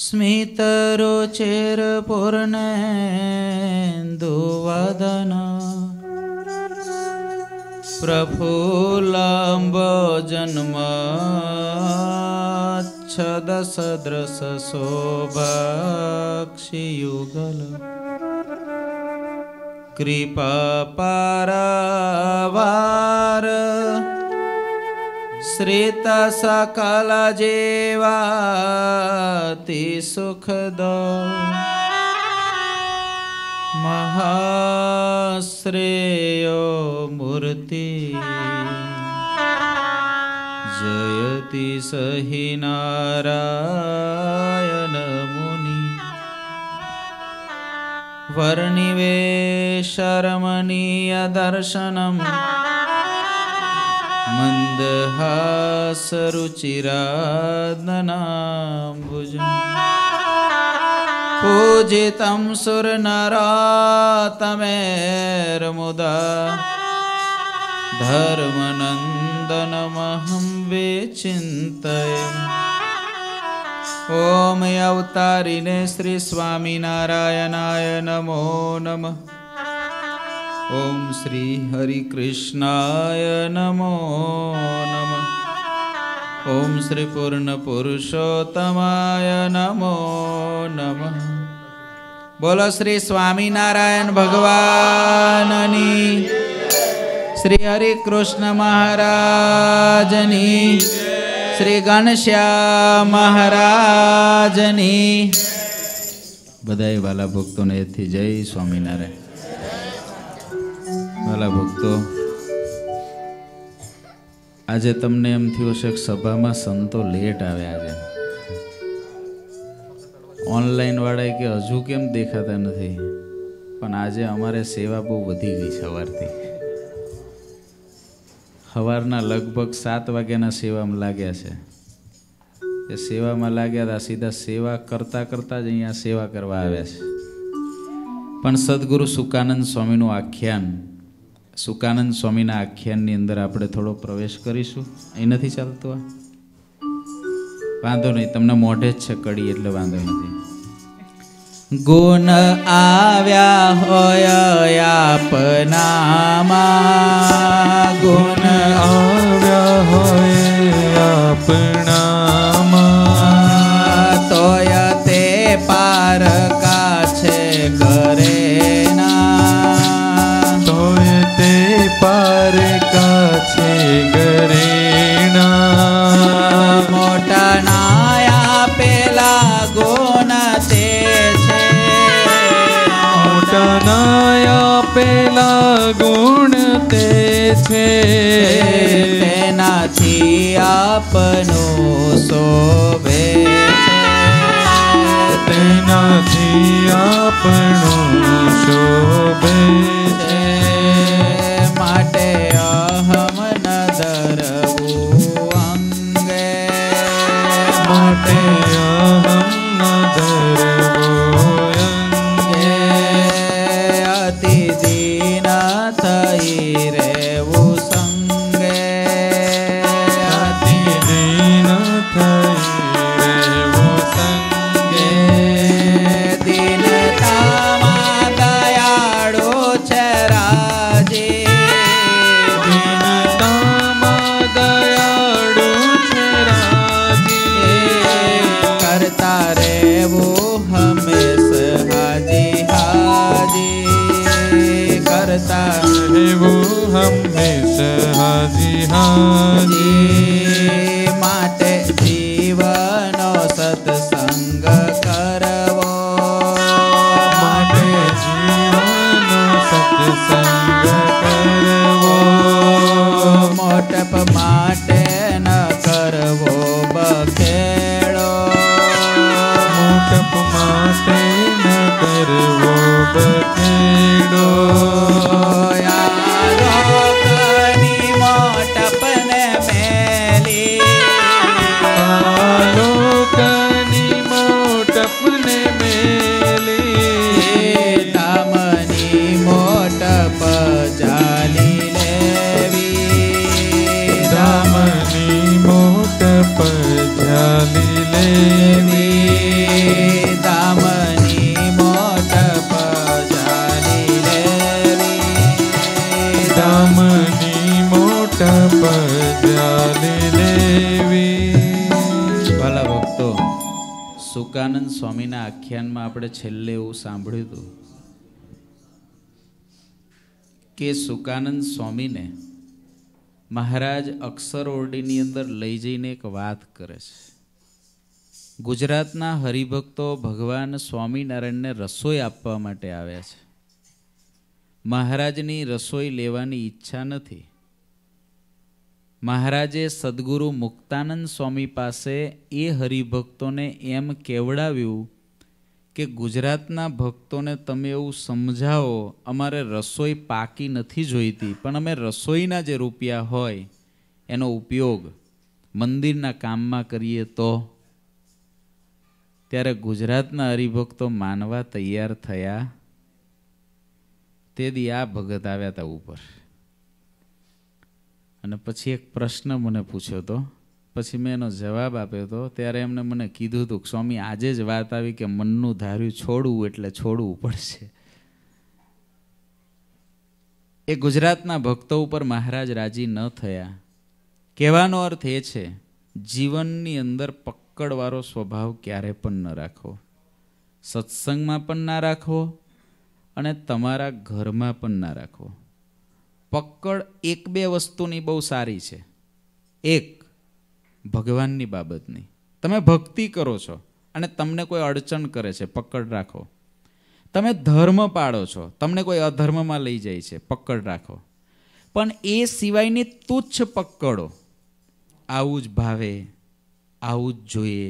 स्मितरुचिर्पूर्णेन्दुवदन प्रफुल्लाम्बजन्मच्छदसदृशशोभाक्षियुगल कृपापारावार श्रितसकलजेवातिसुखद महाश्रेयो मूर्ति जयति स हि वर्णिवे वर्णिवेशरमणीयदर्शनम् मन्दहासरुचिरादनां पूजितं सुरनरातमेर्मुदा धर्मनन्दनमहं विचिन्तय ॐ अवतारिणे श्रीस्वामिनारायणाय नमो नमः ઓમ શ્રી હરિકૃષ્ણાય નમો નમ ઓમ શ્રી પૂર્ણ પુરુષોત્તમાય નમો નમ બોલો શ્રી સ્વામિનારાયણ ભગવાનની શ્રી હરિકૃષ્ણ મહારાજની શ્રી ઘનશ્યામ મહારાજની બધાય વાલા ભક્તોને એથી જય સ્વામિનારાયણ વાલા ભક્તો આજે તમને એમ થયું છે કે સભામાં સંતો લેટ આવ્યા આજે ઓનલાઈન વાળા કે હજુ કેમ દેખાતા નથી પણ આજે અમારે સેવા બહુ વધી ગઈ સવારથી સવારના લગભગ સાત વાગ્યાના સેવામાં લાગ્યા છે એ સેવામાં લાગ્યા હતા સીધા સેવા કરતા કરતાં જ અહીંયા સેવા કરવા આવ્યા છે પણ સદગુરુ સુકાનંદ સ્વામીનું આખ્યાન સુકાનંદ સ્વામીના આખ્યાનની અંદર આપણે થોડો પ્રવેશ કરીશું એ નથી ચાલતું આ વાંધો નહીં તમને મોઢે જ છે કડી એટલે વાંધો નથી ગુણ આવ્યા હોય આપનામાં ગુણ આવ્યા હોય આપણા তোমার কাছে গরেনা মোটা নায়া পেলা গোনাতে છે મોટા નાયા પેલા ગુણ તે છે તેનાથી આપનો શોભે તેનાથી આપણો શોભે પર જાલી લેવી દામની મોટ સુકાનંદ સ્વામીના આખ્યાનમાં આપણે છેલ્લે એવું સાંભળ્યું હતું કે સુકાનંદ સ્વામીને મહારાજ અક્ષર ઓરડીની અંદર લઈ જઈને એક વાત કરે છે ગુજરાતના હરિભક્તો ભગવાન સ્વામિનારાયણને રસોઈ આપવા માટે આવ્યા છે મહારાજની રસોઈ લેવાની ઈચ્છા નથી મહારાજે સદગુરુ મુક્તાનંદ સ્વામી પાસે એ હરિભક્તોને એમ કેવડાવ્યું કે ગુજરાતના ભક્તોને તમે એવું સમજાવો અમારે રસોઈ પાકી નથી જોઈતી પણ અમે રસોઈના જે રૂપિયા હોય એનો ઉપયોગ મંદિરના કામમાં કરીએ તો ત્યારે ગુજરાતના હરિભક્તો માનવા તૈયાર થયા તે દી આ ભગત આવ્યા હતા ઉપર અને પછી એક પ્રશ્ન મને પૂછ્યો હતો પછી મેં એનો જવાબ આપ્યો હતો ત્યારે એમને મને કીધું હતું સ્વામી આજે જ વાત આવી કે મનનું ધાર્યું છોડવું એટલે છોડવું પડશે એ ગુજરાતના ભક્તો ઉપર મહારાજ રાજી ન થયા કહેવાનો અર્થ એ છે જીવનની અંદર પકડવાળો સ્વભાવ ક્યારે પણ ન રાખો સત્સંગમાં પણ ના રાખો અને તમારા ઘરમાં પણ ના રાખો પકડ એક બે વસ્તુની બહુ સારી છે એક ભગવાનની બાબતની તમે ભક્તિ કરો છો અને તમને કોઈ અડચણ કરે છે પકડ રાખો તમે ધર્મ પાળો છો તમને કોઈ અધર્મમાં લઈ જાય છે પકડ રાખો પણ એ સિવાયની તુચ્છ પકડો આવું જ ભાવે આવું જ જોઈએ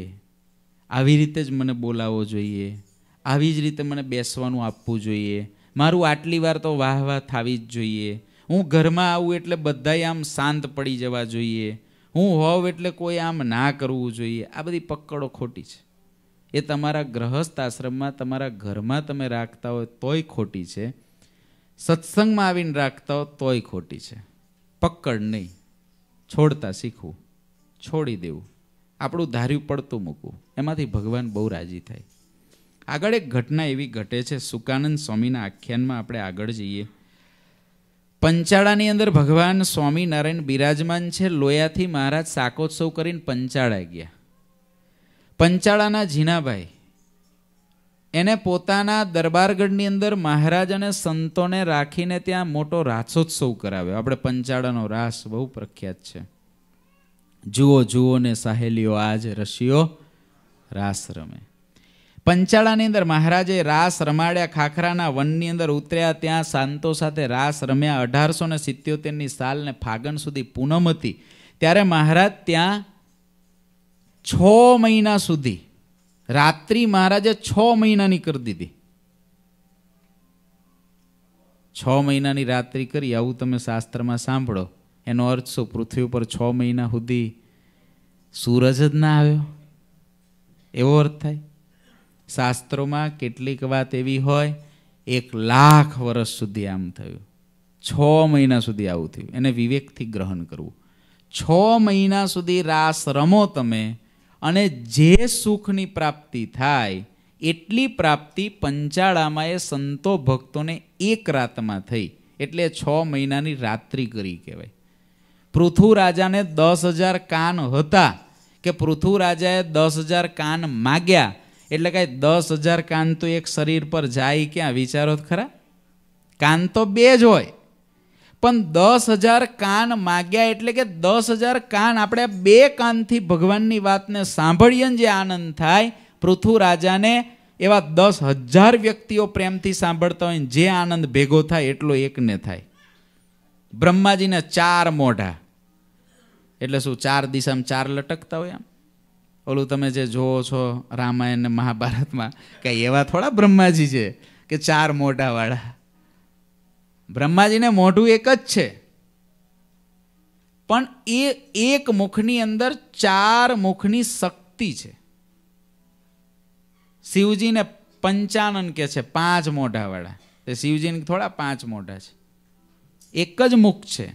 આવી રીતે જ મને બોલાવવો જોઈએ આવી જ રીતે મને બેસવાનું આપવું જોઈએ મારું આટલી વાર તો વાહ વાહ થવી જ જોઈએ હું ઘરમાં આવું એટલે બધાએ આમ શાંત પડી જવા જોઈએ હું હોવ એટલે કોઈ આમ ના કરવું જોઈએ આ બધી પકડો ખોટી છે એ તમારા ગ્રહસ્થ આશ્રમમાં તમારા ઘરમાં તમે રાખતા હોય તોય ખોટી છે સત્સંગમાં આવીને રાખતા હો તોય ખોટી છે પકડ નહીં છોડતા શીખવું છોડી દેવું આપણું ધાર્યું પડતું મૂકવું એમાંથી ભગવાન બહુ રાજી થાય આગળ એક ઘટના એવી ઘટે છે સુકાનંદ સ્વામીના આખ્યાનમાં આપણે આગળ જઈએ પંચાળાની અંદર ભગવાન સ્વામિનારાયણ બિરાજમાન છે લોયાથી મહારાજ શાકોત્સવ કરીને પંચાળા ગયા પંચાળાના જીનાભાઈ એને પોતાના દરબારગઢની અંદર મહારાજ અને સંતોને રાખીને ત્યાં મોટો રાસોત્સવ કરાવ્યો આપણે પંચાળાનો રાસ બહુ પ્રખ્યાત છે જુઓ જુઓ ને સહેલીઓ આજ રસીઓ રાસ રમે પંચાળાની અંદર મહારાજે રાસ રમાડ્યા ખાખરાના વનની અંદર ઉતર્યા ત્યાં સાંતો સાથે રાસ રમ્યા અઢારસો ને સિત્યોતેરની સાલને ફાગણ સુધી પૂનમ હતી ત્યારે મહારાજ ત્યાં છ મહિના સુધી રાત્રિ મહારાજે છ મહિનાની કરી દીધી છ મહિનાની રાત્રિ કરી આવું તમે શાસ્ત્રમાં સાંભળો એનો અર્થ શું પૃથ્વી ઉપર છ મહિના સુધી સૂરજ જ ના આવ્યો એવો અર્થ થાય શાસ્ત્રોમાં કેટલીક વાત એવી હોય એક લાખ વર્ષ સુધી આમ થયું છ મહિના સુધી આવું થયું એને વિવેકથી ગ્રહણ કરવું છ મહિના સુધી રાસ રમો તમે અને જે સુખની પ્રાપ્તિ થાય એટલી પ્રાપ્તિ પંચાળામાં એ સંતો ભક્તોને એક રાતમાં થઈ એટલે છ મહિનાની રાત્રિ કરી કહેવાય પૃથુ રાજાને દસ હજાર કાન હતા કે પૃથુ રાજાએ દસ હજાર કાન માગ્યા એટલે કાંઈ દસ હજાર કાન તો એક શરીર પર જાય ક્યાં વિચારો ખરા કાન તો બે જ હોય પણ દસ હજાર કાન માગ્યા એટલે કે દસ હજાર કાન આપણે બે કાનથી ભગવાનની વાતને સાંભળીએ ને જે આનંદ થાય પૃથુ રાજાને એવા દસ હજાર વ્યક્તિઓ પ્રેમથી સાંભળતા હોય જે આનંદ ભેગો થાય એટલો એકને થાય બ્રહ્માજીને ચાર મોઢા એટલે શું ચાર દિશામાં ચાર લટકતા હોય આમ ઓલું તમે જે જોવો છો રામાયણ ને મહાભારતમાં કે એવા થોડા બ્રહ્માજી છે કે ચાર મોટાવાળા બ્રહ્માજીને મોઢું એક જ છે પણ એ એક મુખની અંદર ચાર મુખની શક્તિ છે શિવજીને પંચાનન કે છે પાંચ મોઢાવાળા તે શિવજીને થોડા પાંચ મોઢા છે એક જ મુખ છે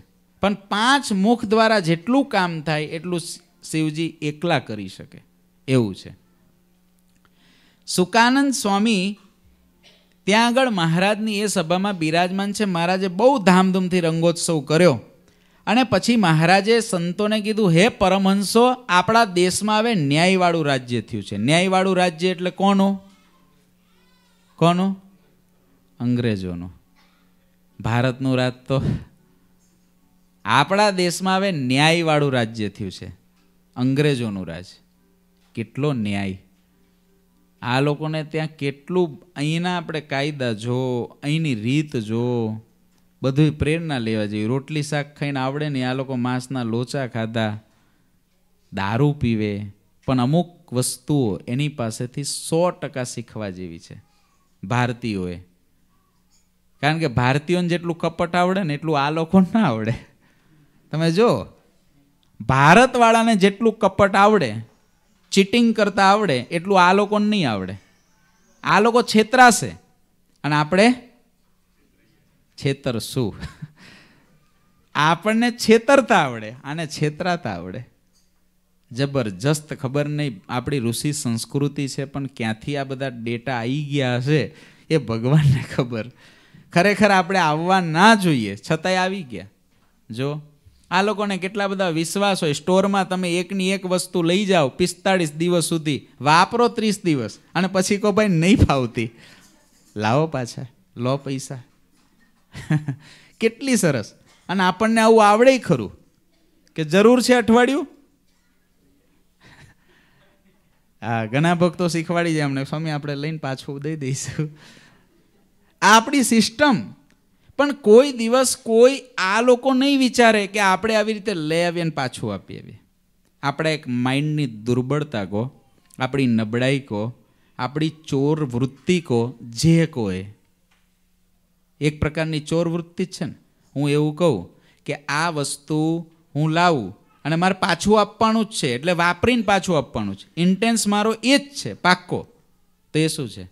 પણ પાંચ મુખ દ્વારા જેટલું કામ થાય એટલું શિવજી એકલા કરી શકે એવું છે સુકાનંદ સ્વામી ત્યાં આગળ મહારાજની એ સભામાં બિરાજમાન છે મહારાજે બહુ ધામધૂમથી રંગોત્સવ કર્યો અને પછી મહારાજે સંતોને કીધું હે પરમહંસો આપણા દેશમાં હવે ન્યાયવાળું રાજ્ય થયું છે ન્યાયવાળું રાજ્ય એટલે કોનું કોનું અંગ્રેજોનું ભારતનું રાજ તો આપણા દેશમાં હવે ન્યાયવાળું રાજ્ય થયું છે અંગ્રેજોનું રાજ કેટલો ન્યાય આ લોકોને ત્યાં કેટલું અહીંના આપણે કાયદા જો અહીંની રીત જો બધું પ્રેરણા લેવા જેવી રોટલી શાક ખાઈને આવડે ને આ લોકો માંસના લોચા ખાધા દારૂ પીવે પણ અમુક વસ્તુઓ એની પાસેથી સો ટકા શીખવા જેવી છે ભારતીયોએ કારણ કે ભારતીયોને જેટલું કપટ આવડે ને એટલું આ લોકો ના આવડે તમે જો ભારતવાળાને જેટલું કપટ આવડે ચીટિંગ કરતા આવડે એટલું આ લોકોને નહીં આવડે આ લોકો છેતરાશે અને આપણે છેતરશું આપણને છેતરતા આવડે આને છેતરાતા આવડે જબરજસ્ત ખબર નહીં આપણી ઋષિ સંસ્કૃતિ છે પણ ક્યાંથી આ બધા ડેટા આવી ગયા હશે એ ભગવાનને ખબર ખરેખર આપણે આવવા ના જોઈએ છતાંય આવી ગયા જો આ લોકોને કેટલા બધા વિશ્વાસ હોય સ્ટોરમાં તમે એકની એક વસ્તુ લઈ જાઓ પિસ્તાળીસ દિવસ સુધી વાપરો ત્રીસ દિવસ અને પછી કહો ભાઈ નહીં ફાવતી લાવો પાછા લો પૈસા કેટલી સરસ અને આપણને આવું આવડે ખરું કે જરૂર છે અઠવાડિયું હા ઘણા ભક્તો શીખવાડી જાય અમને સ્વામી આપણે લઈને પાછું દઈ દઈશું આપણી સિસ્ટમ પણ કોઈ દિવસ કોઈ આ લોકો નહીં વિચારે કે આપણે આવી રીતે લઈ આવીએ ને પાછું આપીએ આવીએ આપણા એક માઇન્ડની દુર્બળતા કહો આપણી નબળાઈ કહો આપણી ચોર વૃત્તિ કહો જે કહો એ એક પ્રકારની ચોર વૃત્તિ જ છે ને હું એવું કહું કે આ વસ્તુ હું લાવું અને મારે પાછું આપવાનું જ છે એટલે વાપરીને પાછું આપવાનું છે ઇન્ટેન્સ મારો એ જ છે પાક્કો તો એ શું છે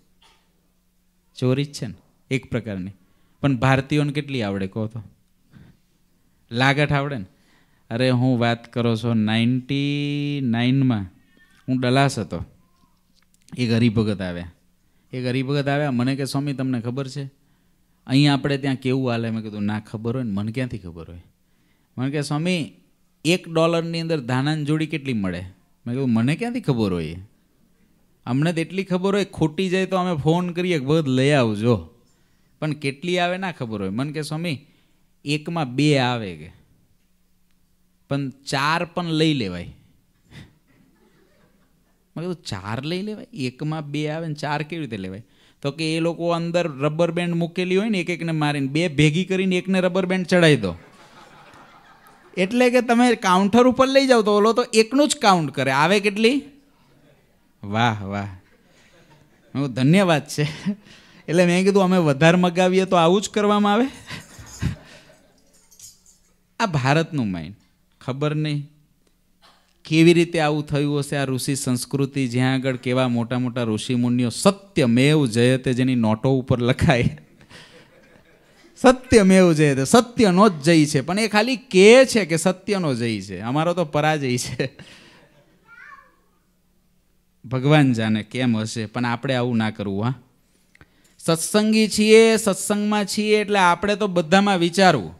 ચોરી જ છે ને એક પ્રકારની પણ ભારતીયોને કેટલી આવડે કહો તો લાગઠ આવડે ને અરે હું વાત કરો છો નાઇન્ટી નાઇનમાં હું ડલાસ હતો એ હરિભગત આવ્યા એ હરિભગત આવ્યા મને કે સ્વામી તમને ખબર છે અહીં આપણે ત્યાં કેવું હાલે મેં કીધું ના ખબર હોય ને મને ક્યાંથી ખબર હોય મને કે સ્વામી એક ડોલરની અંદર ધાનાની જોડી કેટલી મળે મેં કીધું મને ક્યાંથી ખબર હોય અમને તો એટલી ખબર હોય ખોટી જાય તો અમે ફોન કરીએ ભગત લઈ આવજો પણ કેટલી આવે ના ખબર હોય મને કે સ્વામી એકમાં બે આવે કે પણ ચાર પણ લઈ લેવાય મેં કીધું ચાર લઈ લેવાય એકમાં બે આવે ને ચાર કેવી રીતે લેવાય તો કે એ લોકો અંદર રબર બેન્ડ મૂકેલી હોય ને એક એકને મારીને બે ભેગી કરીને એકને રબર બેન્ડ ચડાવી દો એટલે કે તમે કાઉન્ટર ઉપર લઈ જાઓ તો ઓલો તો એકનું જ કાઉન્ટ કરે આવે કેટલી વાહ વાહ ધન્યવાદ છે એટલે મેં કીધું અમે વધારે મગાવીએ તો આવું જ કરવામાં આવે આ ભારતનું માઇન્ડ ખબર નહીં કેવી રીતે આવું થયું હશે આ ઋષિ સંસ્કૃતિ જ્યાં આગળ કેવા મોટા મોટા ઋષિમુનિઓ સત્ય સત્યમેવ જયતે જેની નોટો ઉપર લખાય સત્ય સત્યમેવ જયતે સત્યનો જ જય છે પણ એ ખાલી કે છે કે સત્યનો જય છે અમારો તો પરાજય છે ભગવાન જાણે કેમ હશે પણ આપણે આવું ના કરવું હા સત્સંગી છીએ સત્સંગમાં છીએ એટલે આપણે તો બધામાં વિચારવું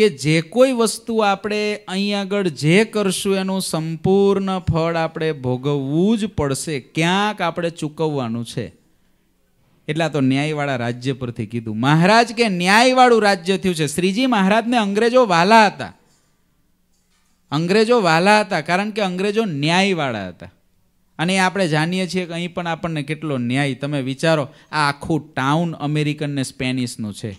કે જે કોઈ વસ્તુ આપણે અહીં આગળ જે કરશું એનું સંપૂર્ણ ફળ આપણે ભોગવવું જ પડશે ક્યાંક આપણે ચૂકવવાનું છે એટલા તો ન્યાયવાળા રાજ્ય પરથી કીધું મહારાજ કે ન્યાયવાળું રાજ્ય થયું છે શ્રીજી મહારાજને અંગ્રેજો વાલા હતા અંગ્રેજો વાલા હતા કારણ કે અંગ્રેજો ન્યાયવાળા હતા અને આપણે જાણીએ છીએ કે અહીં પણ આપણને કેટલો ન્યાય તમે વિચારો આ આખું ટાઉન અમેરિકન ને સ્પેનિશનું છે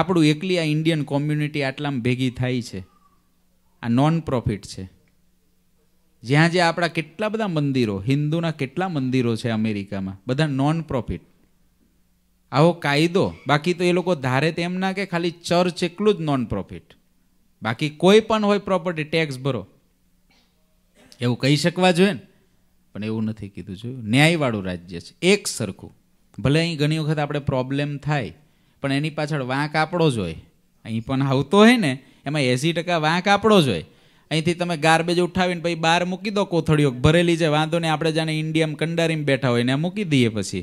આપણું એકલી આ ઇન્ડિયન કોમ્યુનિટી આટલામાં ભેગી થાય છે આ નોન પ્રોફિટ છે જ્યાં જે આપણા કેટલા બધા મંદિરો હિન્દુના કેટલા મંદિરો છે અમેરિકામાં બધા નોન પ્રોફિટ આવો કાયદો બાકી તો એ લોકો ધારે તેમ ના કે ખાલી ચર્ચ એકલું જ નોન પ્રોફિટ બાકી કોઈ પણ હોય પ્રોપર્ટી ટેક્સ ભરો એવું કહી શકવા જોઈએ ને પણ એવું નથી કીધું જોયું ન્યાયવાળું રાજ્ય છે એક સરખું ભલે અહીં ઘણી વખત આપણે પ્રોબ્લેમ થાય પણ એની પાછળ વાંક આપણો જ હોય અહીં પણ આવતો હોય ને એમાં એંસી ટકા વાંક આપણો જ હોય અહીંથી તમે ગાર્બેજ ઉઠાવીને પછી બહાર મૂકી દો કોથળીઓ ભરેલી છે વાંધો ને આપણે જાણે ઇન્ડિયામાં કંડારીમાં બેઠા હોય ને મૂકી દઈએ પછી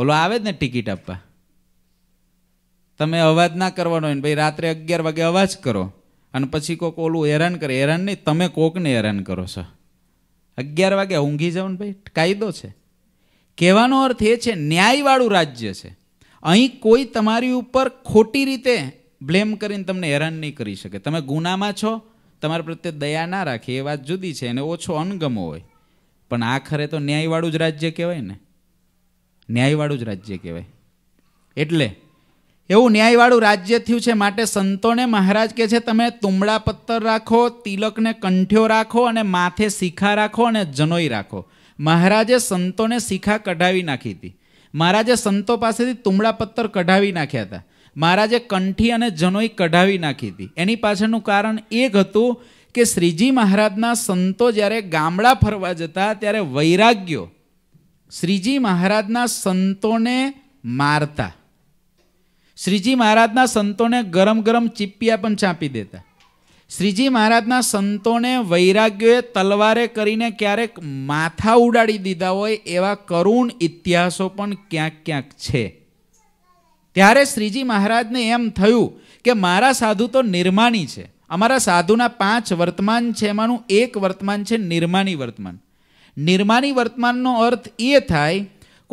ઓલો આવે જ ને ટિકિટ આપવા તમે અવાજ ના કરવાનો હોય ને ભાઈ રાત્રે અગિયાર વાગે અવાજ કરો અને પછી કોક ઓલું હેરાન કરે હેરાન નહીં તમે કોકને હેરાન કરો છો અગિયાર વાગ્યા ઊંઘી જાઓ ભાઈ કાયદો છે કહેવાનો અર્થ એ છે ન્યાયવાળું રાજ્ય છે અહીં કોઈ તમારી ઉપર ખોટી રીતે બ્લેમ કરીને તમને હેરાન નહીં કરી શકે તમે ગુનામાં છો તમારા પ્રત્યે દયા ના રાખે એ વાત જુદી છે અને ઓછો અનગમો હોય પણ આખરે તો ન્યાયવાળું જ રાજ્ય કહેવાય ને ન્યાયવાળું જ રાજ્ય કહેવાય એટલે એવું ન્યાયવાળું રાજ્ય થયું છે માટે સંતોને મહારાજ કહે છે તમે તુમડા પત્તર રાખો તિલકને કંઠ્યો રાખો અને માથે શીખા રાખો અને જનોઈ રાખો મહારાજે સંતોને શીખા કઢાવી નાખી હતી મહારાજે સંતો પાસેથી તુમડા પત્તર કઢાવી નાખ્યા હતા મહારાજે કંઠી અને જનોઈ કઢાવી નાખી હતી એની પાછળનું કારણ એક હતું કે શ્રીજી મહારાજના સંતો જ્યારે ગામડા ફરવા જતા ત્યારે વૈરાગ્યો શ્રીજી મહારાજના સંતોને મારતા શ્રીજી મહારાજના સંતોને ગરમ ગરમ ચીપિયા પણ ચાંપી દેતા શ્રીજી મહારાજના સંતોને વૈરાગ્યોએ તલવારે કરીને ક્યારેક માથા ઉડાડી દીધા હોય એવા કરુણ ઇતિહાસો પણ ક્યાંક ક્યાંક છે ત્યારે શ્રીજી મહારાજને એમ થયું કે મારા સાધુ તો નિર્માણી છે અમારા સાધુના પાંચ વર્તમાન છે એમાંનું એક વર્તમાન છે નિર્માણી વર્તમાન નિર્માણી વર્તમાનનો અર્થ એ થાય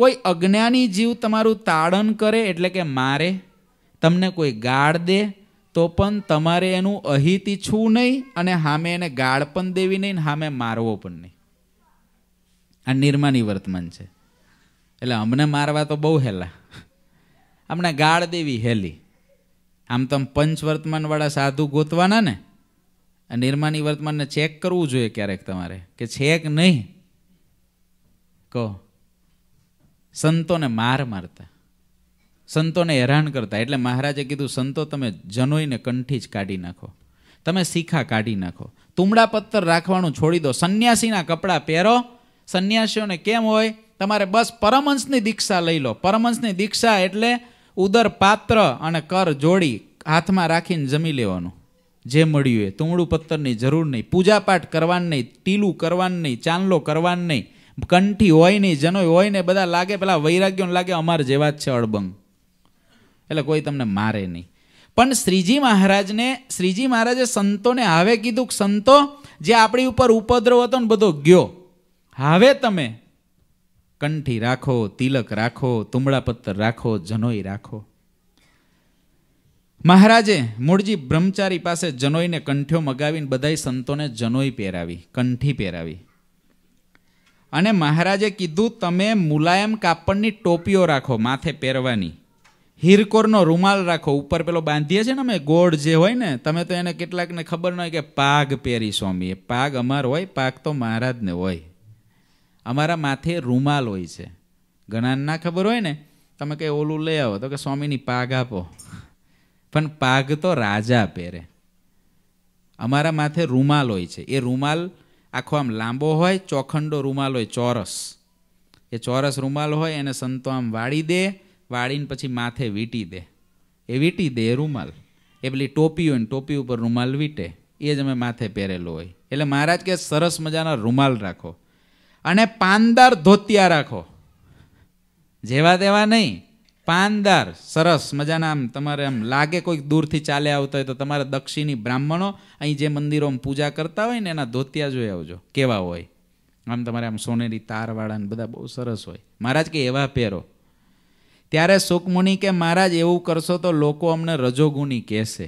કોઈ અજ્ઞાની જીવ તમારું તાડન કરે એટલે કે મારે તમને કોઈ ગાળ દે તો પણ તમારે એનું અહિતી છું નહીં અને સામે એને ગાળ પણ દેવી નહીં ને સામે મારવો પણ નહીં આ નિર્માની વર્તમાન છે એટલે અમને મારવા તો બહુ હેલા અમને ગાળ દેવી હેલી આમ તો પંચવર્તમાનવાળા સાધુ ગોતવાના ને નિર્માની વર્તમાનને ચેક કરવું જોઈએ ક્યારેક તમારે કે છે કે નહીં કહો સંતોને માર મારતા સંતોને હેરાન કરતા એટલે મહારાજે કીધું સંતો તમે જનોઈને કંઠી જ કાઢી નાખો તમે શીખા કાઢી નાખો તુમડા પત્તર રાખવાનું છોડી દો સંન્યાસીના કપડાં પહેરો સંન્યાસીઓને કેમ હોય તમારે બસ પરમહંસની દીક્ષા લઈ લો પરમહંસની દીક્ષા એટલે ઉદર પાત્ર અને કર જોડી હાથમાં રાખીને જમી લેવાનું જે મળ્યું એ તુમડું પત્તરની જરૂર નહીં પૂજાપાઠ કરવાનું નહીં ટીલું કરવાનું નહીં ચાંદલો કરવાનું નહીં કંઠી હોય નહીં જનોય હોય ને બધા લાગે પેલા વૈરાગ્યોને લાગે અમારે જેવા જ છે અડબંગ એટલે કોઈ તમને મારે નહીં પણ શ્રીજી મહારાજને શ્રીજી મહારાજે સંતોને હવે કીધું કે સંતો જે આપણી ઉપર ઉપદ્રવ હતો ને બધો ગયો હવે તમે કંઠી રાખો તિલક રાખો તુમડા પત્તર રાખો જનોઈ રાખો મહારાજે મૂળજી બ્રહ્મચારી પાસે જનોઈને કંઠ્યો મગાવીને બધાય સંતોને જનોઈ પહેરાવી કંઠી પહેરાવી અને મહારાજે કીધું તમે મુલાયમ કાપડની ટોપીઓ રાખો માથે પહેરવાની હિરકોરનો રૂમાલ રાખો ઉપર પેલો બાંધીએ છીએ ને અમે ગોળ જે હોય ને તમે તો એને કેટલાકને ખબર ન હોય કે પાગ પહેરી સ્વામી પાગ અમારો હોય પાગ તો મહારાજને હોય અમારા માથે રૂમાલ હોય છે ઘણાને ના ખબર હોય ને તમે કંઈ ઓલું લઈ આવો તો કે સ્વામીની પાગ આપો પણ પાગ તો રાજા પહેરે અમારા માથે રૂમાલ હોય છે એ રૂમાલ આખો આમ લાંબો હોય ચોખંડો રૂમાલ હોય ચોરસ એ ચોરસ રૂમાલ હોય એને સંતો આમ વાળી દે વાળીને પછી માથે વીંટી દે એ વીંટી દે રૂમાલ એ પેલી ટોપી હોય ને ટોપી ઉપર રૂમાલ વીંટે એ જ અમે માથે પહેરેલો હોય એટલે મહારાજ કે સરસ મજાના રૂમાલ રાખો અને પાનદાર ધોતિયા રાખો જેવા તેવા નહીં પાનદાર સરસ મજાના આમ તમારે આમ લાગે કોઈક દૂરથી ચાલે આવતા હોય તો તમારે દક્ષિણી બ્રાહ્મણો અહીં જે મંદિરોમાં પૂજા કરતા હોય ને એના ધોતિયા જોઈ આવજો કેવા હોય આમ તમારે આમ સોનેરી તારવાળા ને બધા બહુ સરસ હોય મહારાજ કે એવા પહેરો ત્યારે સુકમુનિ કે મહારાજ એવું કરશો તો લોકો અમને રજોગુણી કહેશે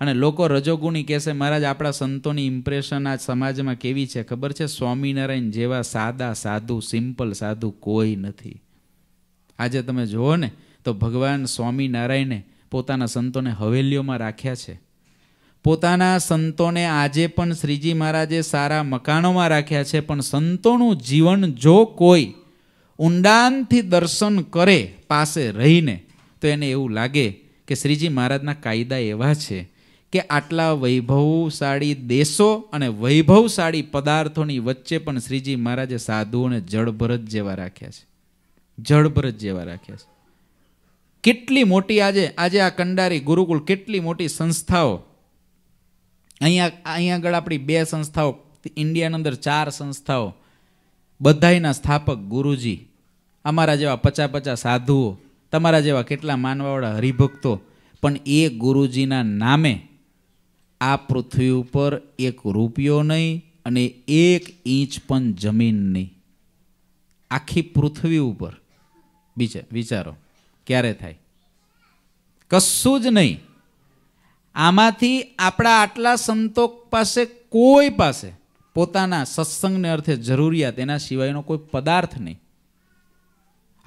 અને લોકો રજોગુણી કહેશે મહારાજ આપણા સંતોની ઇમ્પ્રેશન આ સમાજમાં કેવી છે ખબર છે સ્વામિનારાયણ જેવા સાદા સાધુ સિમ્પલ સાધુ કોઈ નથી આજે તમે જુઓ ને તો ભગવાન સ્વામિનારાયણે પોતાના સંતોને હવેલીઓમાં રાખ્યા છે પોતાના સંતોને આજે પણ શ્રીજી મહારાજે સારા મકાનોમાં રાખ્યા છે પણ સંતોનું જીવન જો કોઈ ઊંડાણથી દર્શન કરે પાસે રહીને તો એને એવું લાગે કે શ્રીજી મહારાજના કાયદા એવા છે કે આટલા વૈભવશાળી દેશો અને વૈભવશાળી પદાર્થોની વચ્ચે પણ શ્રીજી મહારાજે સાધુઓને જળભરત જેવા રાખ્યા છે જળભરત જેવા રાખ્યા છે કેટલી મોટી આજે આજે આ કંડારી ગુરુકુળ કેટલી મોટી સંસ્થાઓ અહીંયા અહીંયા આગળ આપણી બે સંસ્થાઓ ઇન્ડિયાની અંદર ચાર સંસ્થાઓ બધાયના સ્થાપક ગુરુજી અમારા જેવા પચા પચા સાધુઓ તમારા જેવા કેટલા માનવાવાળા હરિભક્તો પણ એ ગુરુજીના નામે આ પૃથ્વી ઉપર એક રૂપિયો નહીં અને એક ઇંચ પણ જમીન નહીં આખી પૃથ્વી ઉપર વિચારો ક્યારે થાય કશું જ નહીં આમાંથી આપણા આટલા સંતોક પાસે કોઈ પાસે પોતાના સત્સંગને અર્થે જરૂરિયાત એના સિવાયનો કોઈ પદાર્થ નહીં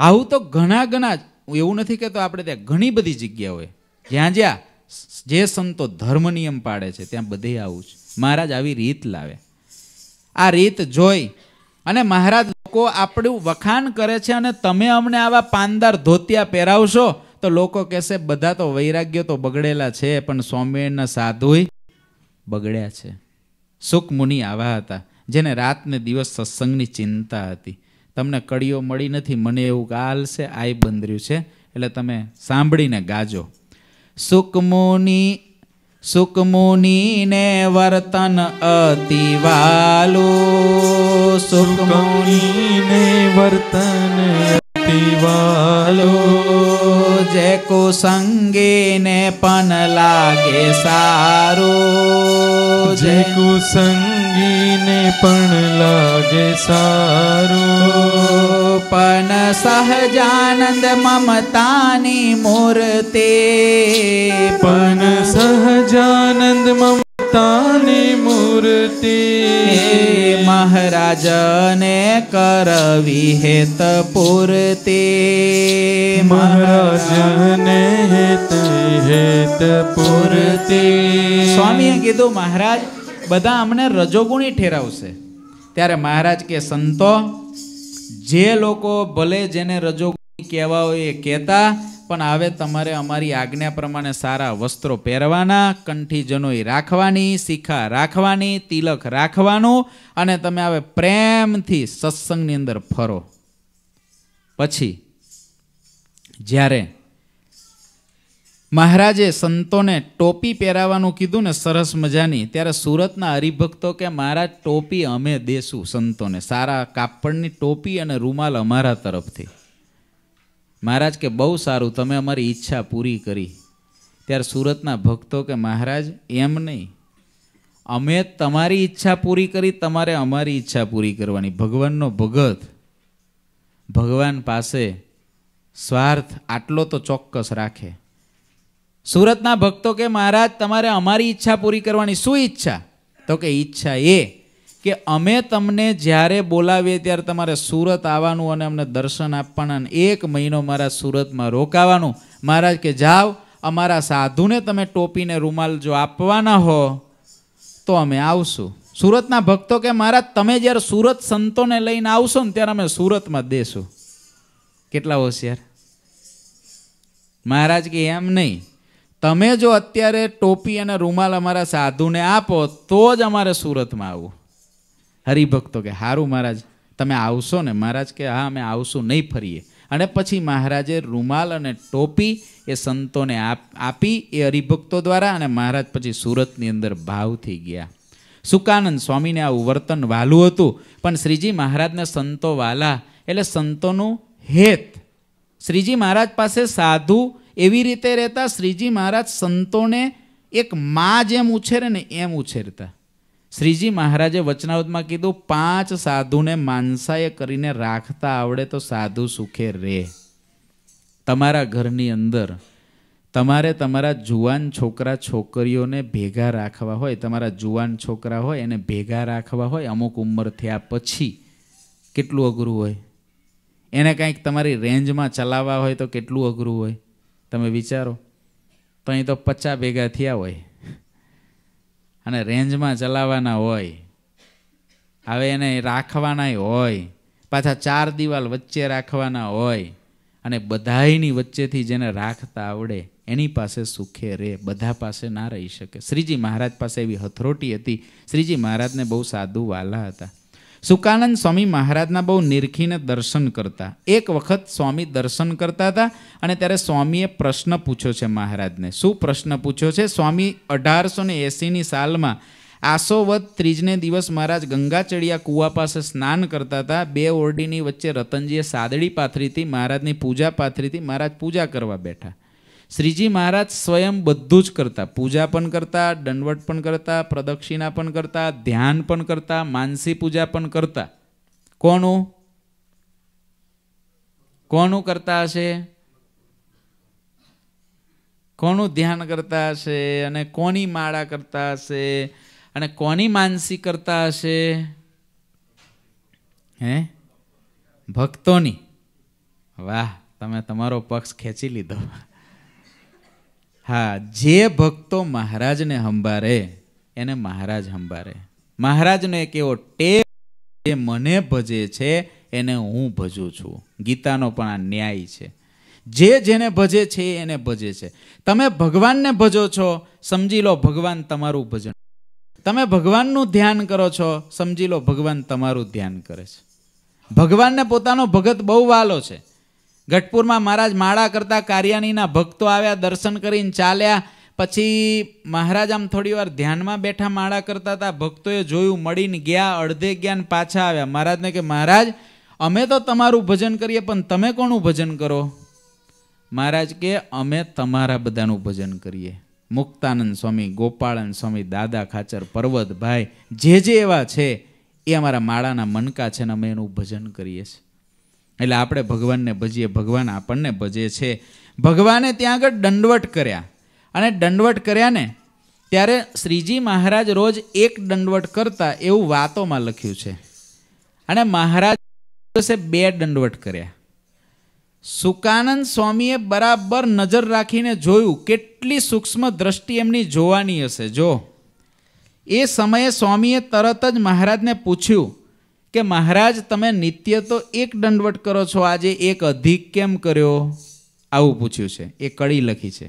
આવું તો ઘણા ઘણા એવું નથી કહેતો આપણે ત્યાં ઘણી બધી જગ્યાઓએ જ્યાં જ્યાં જે સંતો ધર્મ નિયમ પાડે છે ત્યાં બધે આવું છે મહારાજ આવી રીત લાવે આ રીત જોઈ અને મહારાજ લોકો આપણું વખાણ કરે છે અને તમે અમને આવા પાનદાર ધોતિયા પહેરાવશો તો લોકો કહેશે બધા તો વૈરાગ્ય તો બગડેલા છે પણ સ્વામિનારાયણના સાધુય બગડ્યા છે સુખમુનિ આવા હતા જેને રાતને દિવસ સત્સંગની ચિંતા હતી તમને કડીઓ મળી નથી મને એવું ગાલશે આય બંધર્યું છે એટલે તમે સાંભળીને ગાજો સુખમુનિ સુખમુનિને વર્તન અતિવાલું સુખમુનિને વર્તન અતિવાલું જેકો સંગીને પણ લાગે સારું જેકો સંગીને પણ લાગે સારું પણ સહજાનંદ મમતાની મૂર્તિ પણ સહજાનંદ મમ માતાની મૂર્તિ મહારાજને કરવી હેત પૂર્તિ મહારાજને હેત હેત પૂર્તિ સ્વામીએ કીધું મહારાજ બધા અમને રજોગુણી ઠેરાવશે ત્યારે મહારાજ કે સંતો જે લોકો ભલે જેને રજોગુણી કહેવા હોય એ કહેતા પણ હવે તમારે અમારી આજ્ઞા પ્રમાણે સારા વસ્ત્રો પહેરવાના કંઠી રાખવાની શિખા રાખવાની તિલક રાખવાનું અને તમે હવે પ્રેમથી સત્સંગની અંદર ફરો પછી જ્યારે મહારાજે સંતોને ટોપી પહેરાવાનું કીધું ને સરસ મજાની ત્યારે સુરતના હરિભક્તો કે મહારાજ ટોપી અમે દેશું સંતોને સારા કાપડની ટોપી અને રૂમાલ અમારા તરફથી મહારાજ કે બહુ સારું તમે અમારી ઈચ્છા પૂરી કરી ત્યારે સુરતના ભક્તો કે મહારાજ એમ નહીં અમે તમારી ઈચ્છા પૂરી કરી તમારે અમારી ઈચ્છા પૂરી કરવાની ભગવાનનો ભગત ભગવાન પાસે સ્વાર્થ આટલો તો ચોક્કસ રાખે સુરતના ભક્તો કે મહારાજ તમારે અમારી ઈચ્છા પૂરી કરવાની શું ઈચ્છા તો કે ઈચ્છા એ કે અમે તમને જ્યારે બોલાવીએ ત્યારે તમારે સુરત આવવાનું અને અમને દર્શન આપવાના અને એક મહિનો મારા સુરતમાં રોકાવાનું મહારાજ કે જાઓ અમારા સાધુને તમે ટોપીને રૂમાલ જો આપવાના હો તો અમે આવશું સુરતના ભક્તો કે મહારાજ તમે જ્યારે સુરત સંતોને લઈને આવશો ને ત્યારે અમે સુરતમાં દેશું કેટલા હોશિયાર મહારાજ કે એમ નહીં તમે જો અત્યારે ટોપી અને રૂમાલ અમારા સાધુને આપો તો જ અમારે સુરતમાં આવું હરિભક્તો કે સારું મહારાજ તમે આવશો ને મહારાજ કે હા અમે આવશું નહીં ફરીએ અને પછી મહારાજે રૂમાલ અને ટોપી એ સંતોને આપી એ હરિભક્તો દ્વારા અને મહારાજ પછી સુરતની અંદર ભાવથી ગયા સુકાનંદ સ્વામીને આવું વર્તન વાલું હતું પણ શ્રીજી મહારાજને સંતો વાલા એટલે સંતોનું હેત શ્રીજી મહારાજ પાસે સાધુ એવી રીતે રહેતા શ્રીજી મહારાજ સંતોને એક મા જેમ ઉછેરે ને એમ ઉછેરતા શ્રીજી મહારાજે વચનાવતમાં કીધું પાંચ સાધુને માનસાએ કરીને રાખતા આવડે તો સાધુ સુખે રહે તમારા ઘરની અંદર તમારે તમારા જુવાન છોકરા છોકરીઓને ભેગા રાખવા હોય તમારા જુવાન છોકરા હોય એને ભેગા રાખવા હોય અમુક ઉંમર થયા પછી કેટલું અઘરું હોય એને કાંઈક તમારી રેન્જમાં ચલાવવા હોય તો કેટલું અઘરું હોય તમે વિચારો તો અહીં તો પચા ભેગા થયા હોય અને રેન્જમાં ચલાવવાના હોય હવે એને રાખવાનાય હોય પાછા ચાર દિવાલ વચ્ચે રાખવાના હોય અને બધાયની વચ્ચેથી જેને રાખતા આવડે એની પાસે સુખે રે બધા પાસે ના રહી શકે શ્રીજી મહારાજ પાસે એવી હથરોટી હતી શ્રીજી મહારાજને બહુ સાધુ વાલા હતા સુકાનંદ સ્વામી મહારાજના બહુ નિરખીને દર્શન કરતા એક વખત સ્વામી દર્શન કરતા હતા અને ત્યારે સ્વામીએ પ્રશ્ન પૂછ્યો છે મહારાજને શું પ્રશ્ન પૂછ્યો છે સ્વામી અઢારસો ને એંસીની સાલમાં આસોવત ત્રીજને દિવસ મહારાજ ગંગા ચડિયા કૂવા પાસે સ્નાન કરતા હતા બે ઓરડીની વચ્ચે રતનજીએ સાદડી પાથરીથી મહારાજની પૂજા પાથરીથી મહારાજ પૂજા કરવા બેઠા શ્રીજી મહારાજ સ્વયં બધું જ કરતા પૂજા પણ કરતા દંડવટ પણ કરતા પ્રદક્ષિણા પણ કરતા ધ્યાન પણ કરતા માનસી પૂજા પણ કરતા કોનું કોનું કરતા હશે કોનું ધ્યાન કરતા હશે અને કોની માળા કરતા હશે અને કોની માનસી કરતા હશે હે ભક્તોની વાહ તમે તમારો પક્ષ ખેંચી લીધો હા જે ભક્તો મહારાજને હંભારે એને મહારાજ હંભારે મહારાજનો એક એવો ટેપ જે મને ભજે છે એને હું ભજું છું ગીતાનો પણ આ ન્યાય છે જે જેને ભજે છે એને ભજે છે તમે ભગવાનને ભજો છો સમજી લો ભગવાન તમારું ભજન તમે ભગવાનનું ધ્યાન કરો છો સમજી લો ભગવાન તમારું ધ્યાન કરે છે ભગવાનને પોતાનો ભગત બહુ વાલો છે ગઢપુરમાં મહારાજ માળા કરતા કાર્યાણીના ભક્તો આવ્યા દર્શન કરીને ચાલ્યા પછી મહારાજ આમ થોડીવાર ધ્યાનમાં બેઠા માળા કરતા હતા ભક્તોએ જોયું મળીને ગયા અડધે જ્ઞાન પાછા આવ્યા મહારાજને કે મહારાજ અમે તો તમારું ભજન કરીએ પણ તમે કોનું ભજન કરો મહારાજ કે અમે તમારા બધાનું ભજન કરીએ મુક્તાનંદ સ્વામી ગોપાળન સ્વામી દાદા ખાચર પર્વતભાઈ જે જે એવા છે એ અમારા માળાના મનકા છે ને અમે એનું ભજન કરીએ છીએ એટલે આપણે ભગવાનને ભજીએ ભગવાન આપણને ભજે છે ભગવાને ત્યાં આગળ દંડવટ કર્યા અને દંડવટ કર્યા ને ત્યારે શ્રીજી મહારાજ રોજ એક દંડવટ કરતા એવું વાતોમાં લખ્યું છે અને મહારાજ દિવસે બે દંડવટ કર્યા સુકાનંદ સ્વામીએ બરાબર નજર રાખીને જોયું કેટલી સૂક્ષ્મ દ્રષ્ટિ એમની જોવાની હશે જો એ સમયે સ્વામીએ તરત જ મહારાજને પૂછ્યું કે મહારાજ તમે નિત્ય તો એક દંડવટ કરો છો આજે એક અધિક કેમ કર્યો આવું પૂછ્યું છે એ કડી લખી છે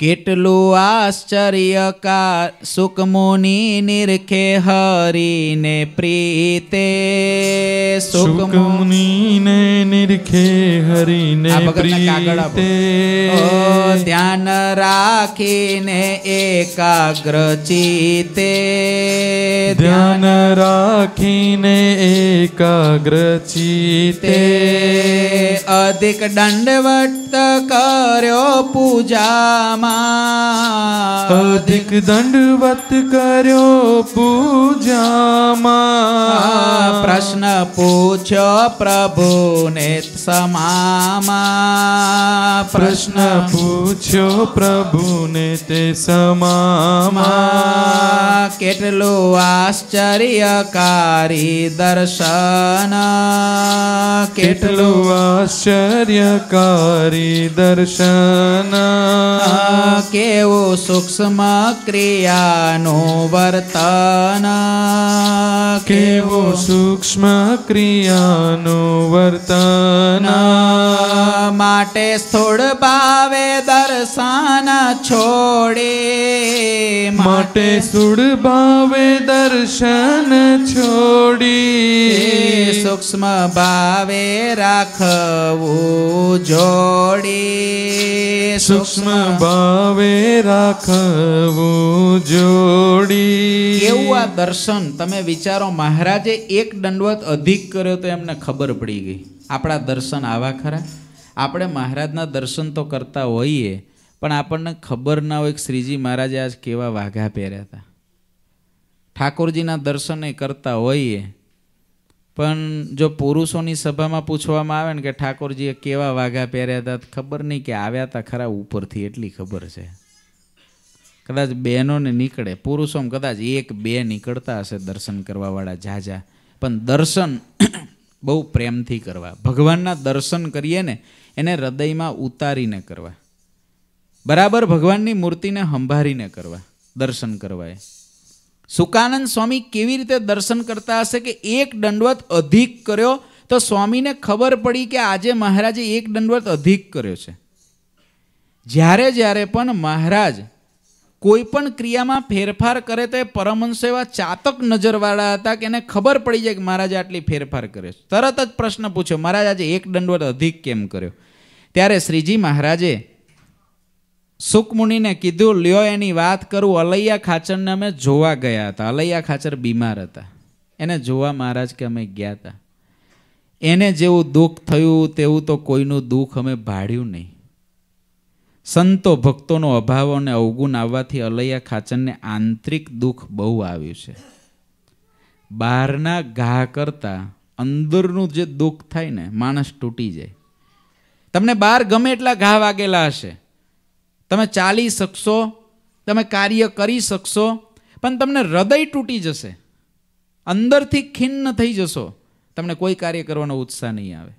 કેટલું આશ્ચર્યકા સુકમુનિ નિરખે હરીને પ્રીતે સુકમુનિને નિરખે હરીને પ્રીતે ધ્યાન રાખીને એકાગ્ર ચિતે ધ્યાન રાખીને એકાગ્ર ચિતે અધિક દંડવટ કર્યો પૂજામાં પૂજામાં અધિક દંડવત કર્યો પૂજામાં પ્રશ્ન પૂછ્યો પ્રભુને સમામાં પ્રશ્ન પૂછ્યો પ્રભુને તે સમા કેટલું આશ્ચર્યકારી દર્શન કેટલું આશ્ચર્યકારી દર્શન કેવું સૂક્ષ્મ ક્રિયાનું વર્તન કેવું સૂક્ષ્મ ક્રિયાનું વર્તન માટે સ્થૂળ મૂળ ભાવે દર્શન છોડે માટે સુડ ભાવે દર્શન છોડી સૂક્ષ્મ ભાવે રાખવું જોડી સૂક્ષ્મ ભાવે રાખવું જોડી એવું આ દર્શન તમે વિચારો મહારાજે એક દંડવત અધિક કર્યો તો એમને ખબર પડી ગઈ આપણા દર્શન આવા ખરા આપણે મહારાજના દર્શન તો કરતા હોઈએ પણ આપણને ખબર ના હોય કે શ્રીજી મહારાજે આજ કેવા વાઘા પહેર્યા હતા ઠાકોરજીના એ કરતા હોઈએ પણ જો પુરુષોની સભામાં પૂછવામાં આવે ને કે ઠાકોરજીએ કેવા વાઘા પહેર્યા હતા ખબર નહીં કે આવ્યા હતા ખરા ઉપરથી એટલી ખબર છે કદાચ બહેનોને નીકળે પુરુષોમાં કદાચ એક બે નીકળતા હશે દર્શન કરવાવાળા ઝાઝા પણ દર્શન બહુ પ્રેમથી કરવા ભગવાનના દર્શન કરીએ ને એને હૃદયમાં ઉતારીને કરવા બરાબર ભગવાનની મૂર્તિને સંભાળીને કરવા દર્શન કરવા એ સુકાનંદ સ્વામી કેવી રીતે દર્શન કરતા હશે કે એક દંડવત અધિક કર્યો તો સ્વામીને ખબર પડી કે આજે મહારાજે એક દંડવત અધિક કર્યો છે જ્યારે જ્યારે પણ મહારાજ કોઈ પણ ક્રિયામાં ફેરફાર કરે તો એ પરમહંસો એવા ચાતક નજરવાળા હતા કે એને ખબર પડી જાય કે મહારાજે આટલી ફેરફાર કર્યો તરત જ પ્રશ્ન પૂછ્યો મહારાજ આજે એક દંડવત અધિક કેમ કર્યો ત્યારે શ્રીજી મહારાજે સુકમુનિને કીધું લ્યો એની વાત કરું અલૈયા ખાચરને અમે જોવા ગયા હતા અલૈયા ખાચર બીમાર હતા એને જોવા મહારાજ કે અમે ગયા હતા એને જેવું દુઃખ થયું તેવું તો કોઈનું દુઃખ અમે ભાડ્યું નહીં સંતો ભક્તોનો અભાવ અને અવગુણ આવવાથી અલૈયા ખાચરને આંતરિક દુઃખ બહુ આવ્યું છે બહારના ઘા કરતા અંદરનું જે દુઃખ થાય ને માણસ તૂટી જાય તમને બહાર ગમે એટલા ઘા વાગેલા હશે તમે ચાલી શકશો તમે કાર્ય કરી શકશો પણ તમને હૃદય તૂટી જશે અંદરથી ખિન્ન થઈ જશો તમને કોઈ કાર્ય કરવાનો ઉત્સાહ નહીં આવે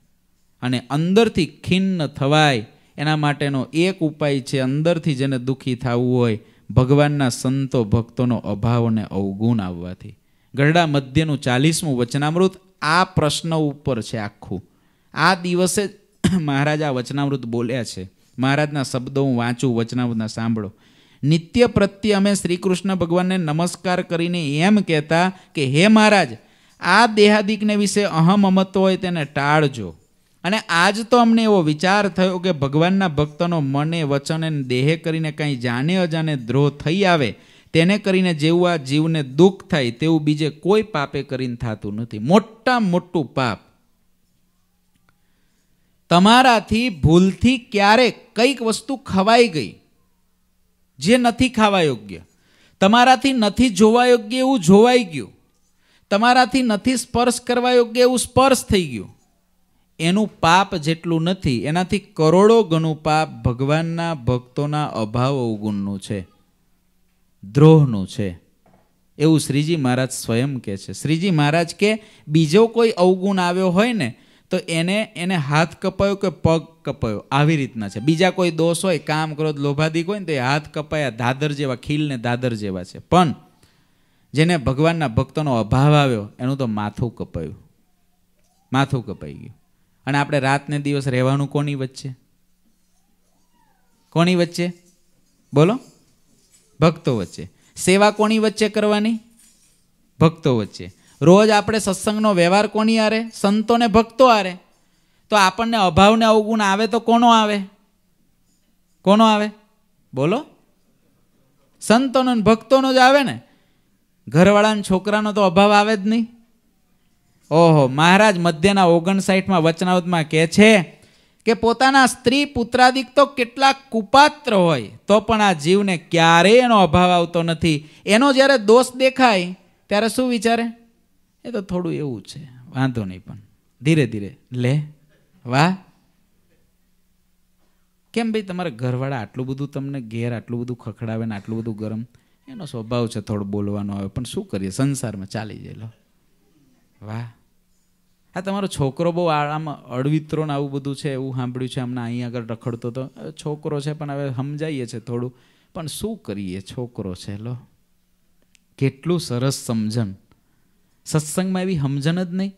અને અંદરથી ખિન્ન થવાય એના માટેનો એક ઉપાય છે અંદરથી જેને દુઃખી થવું હોય ભગવાનના સંતો ભક્તોનો અભાવ અને અવગુણ આવવાથી ગરડા મધ્યનું ચાલીસમું વચનામૃત આ પ્રશ્ન ઉપર છે આખું આ દિવસે મહારાજ આ વચનામૃત બોલ્યા છે મહારાજના શબ્દો હું વાંચું વચનામૃતના સાંભળો નિત્ય પ્રત્યે અમે શ્રી કૃષ્ણ ભગવાનને નમસ્કાર કરીને એમ કહેતા કે હે મહારાજ આ દેહાદિકને વિશે અહમ અમત હોય તેને ટાળજો અને આજ તો અમને એવો વિચાર થયો કે ભગવાનના ભક્તનો મને વચન અને દેહે કરીને કાંઈ જાણે અજાને દ્રોહ થઈ આવે તેને કરીને જેવું આ જીવને દુઃખ થાય તેવું બીજે કોઈ પાપે કરીને થતું નથી મોટા મોટું પાપ તમારાથી ભૂલથી ક્યારેક કંઈક વસ્તુ ખવાઈ ગઈ જે નથી ખાવા યોગ્ય તમારાથી નથી જોવા યોગ્ય એવું જોવાઈ ગયું તમારાથી નથી સ્પર્શ કરવા યોગ્ય એવું સ્પર્શ થઈ ગયું એનું પાપ જેટલું નથી એનાથી કરોડો ગણું પાપ ભગવાનના ભક્તોના અભાવ અવગુણનું છે દ્રોહનું છે એવું શ્રીજી મહારાજ સ્વયં કહે છે શ્રીજી મહારાજ કે બીજો કોઈ અવગુણ આવ્યો હોય ને તો એને એને હાથ કપાયો કે પગ કપાયો આવી રીતના છે બીજા કોઈ દોષ હોય કામ ક્રોધ લોભાદિક હોય ને તો એ હાથ કપાયા ધાદર જેવા ખીલને ને ધાદર જેવા છે પણ જેને ભગવાનના ભક્તોનો અભાવ આવ્યો એનું તો માથું કપાયું માથું કપાઈ ગયું અને આપણે રાતને દિવસ રહેવાનું કોની વચ્ચે કોની વચ્ચે બોલો ભક્તો વચ્ચે સેવા કોની વચ્ચે કરવાની ભક્તો વચ્ચે રોજ આપણે સત્સંગનો વ્યવહાર કોની આરે સંતોને ભક્તો આરે તો આપણને અભાવને અવગુણ આવે તો કોનો આવે કોનો આવે બોલો સંતોનો ભક્તોનો જ આવે ને ઘરવાળાના છોકરાનો તો અભાવ આવે જ નહીં ઓહો મહારાજ મધ્યના ઓગણસાઠમાં વચનાવતમાં કહે છે કે પોતાના સ્ત્રી પુત્રાદિક તો કેટલા કુપાત્ર હોય તો પણ આ જીવને ક્યારેય એનો અભાવ આવતો નથી એનો જ્યારે દોષ દેખાય ત્યારે શું વિચારે એ તો થોડું એવું છે વાંધો નહીં પણ ધીરે ધીરે લે વાહ કેમ ભાઈ તમારા ઘરવાળા આટલું બધું તમને ઘેર આટલું બધું ખખડાવે ને આટલું બધું ગરમ એનો સ્વભાવ છે થોડો બોલવાનો આવે પણ શું કરીએ સંસારમાં ચાલી જાય લો વાહ આ તમારો છોકરો બહુ આમ અળવિત્રો ને આવું બધું છે એવું સાંભળ્યું છે હમણાં અહીં આગળ રખડતો હતો છોકરો છે પણ હવે સમજાઈએ છે થોડું પણ શું કરીએ છોકરો છે લો કેટલું સરસ સમજણ સત્સંગમાં એવી સમજણ જ નહીં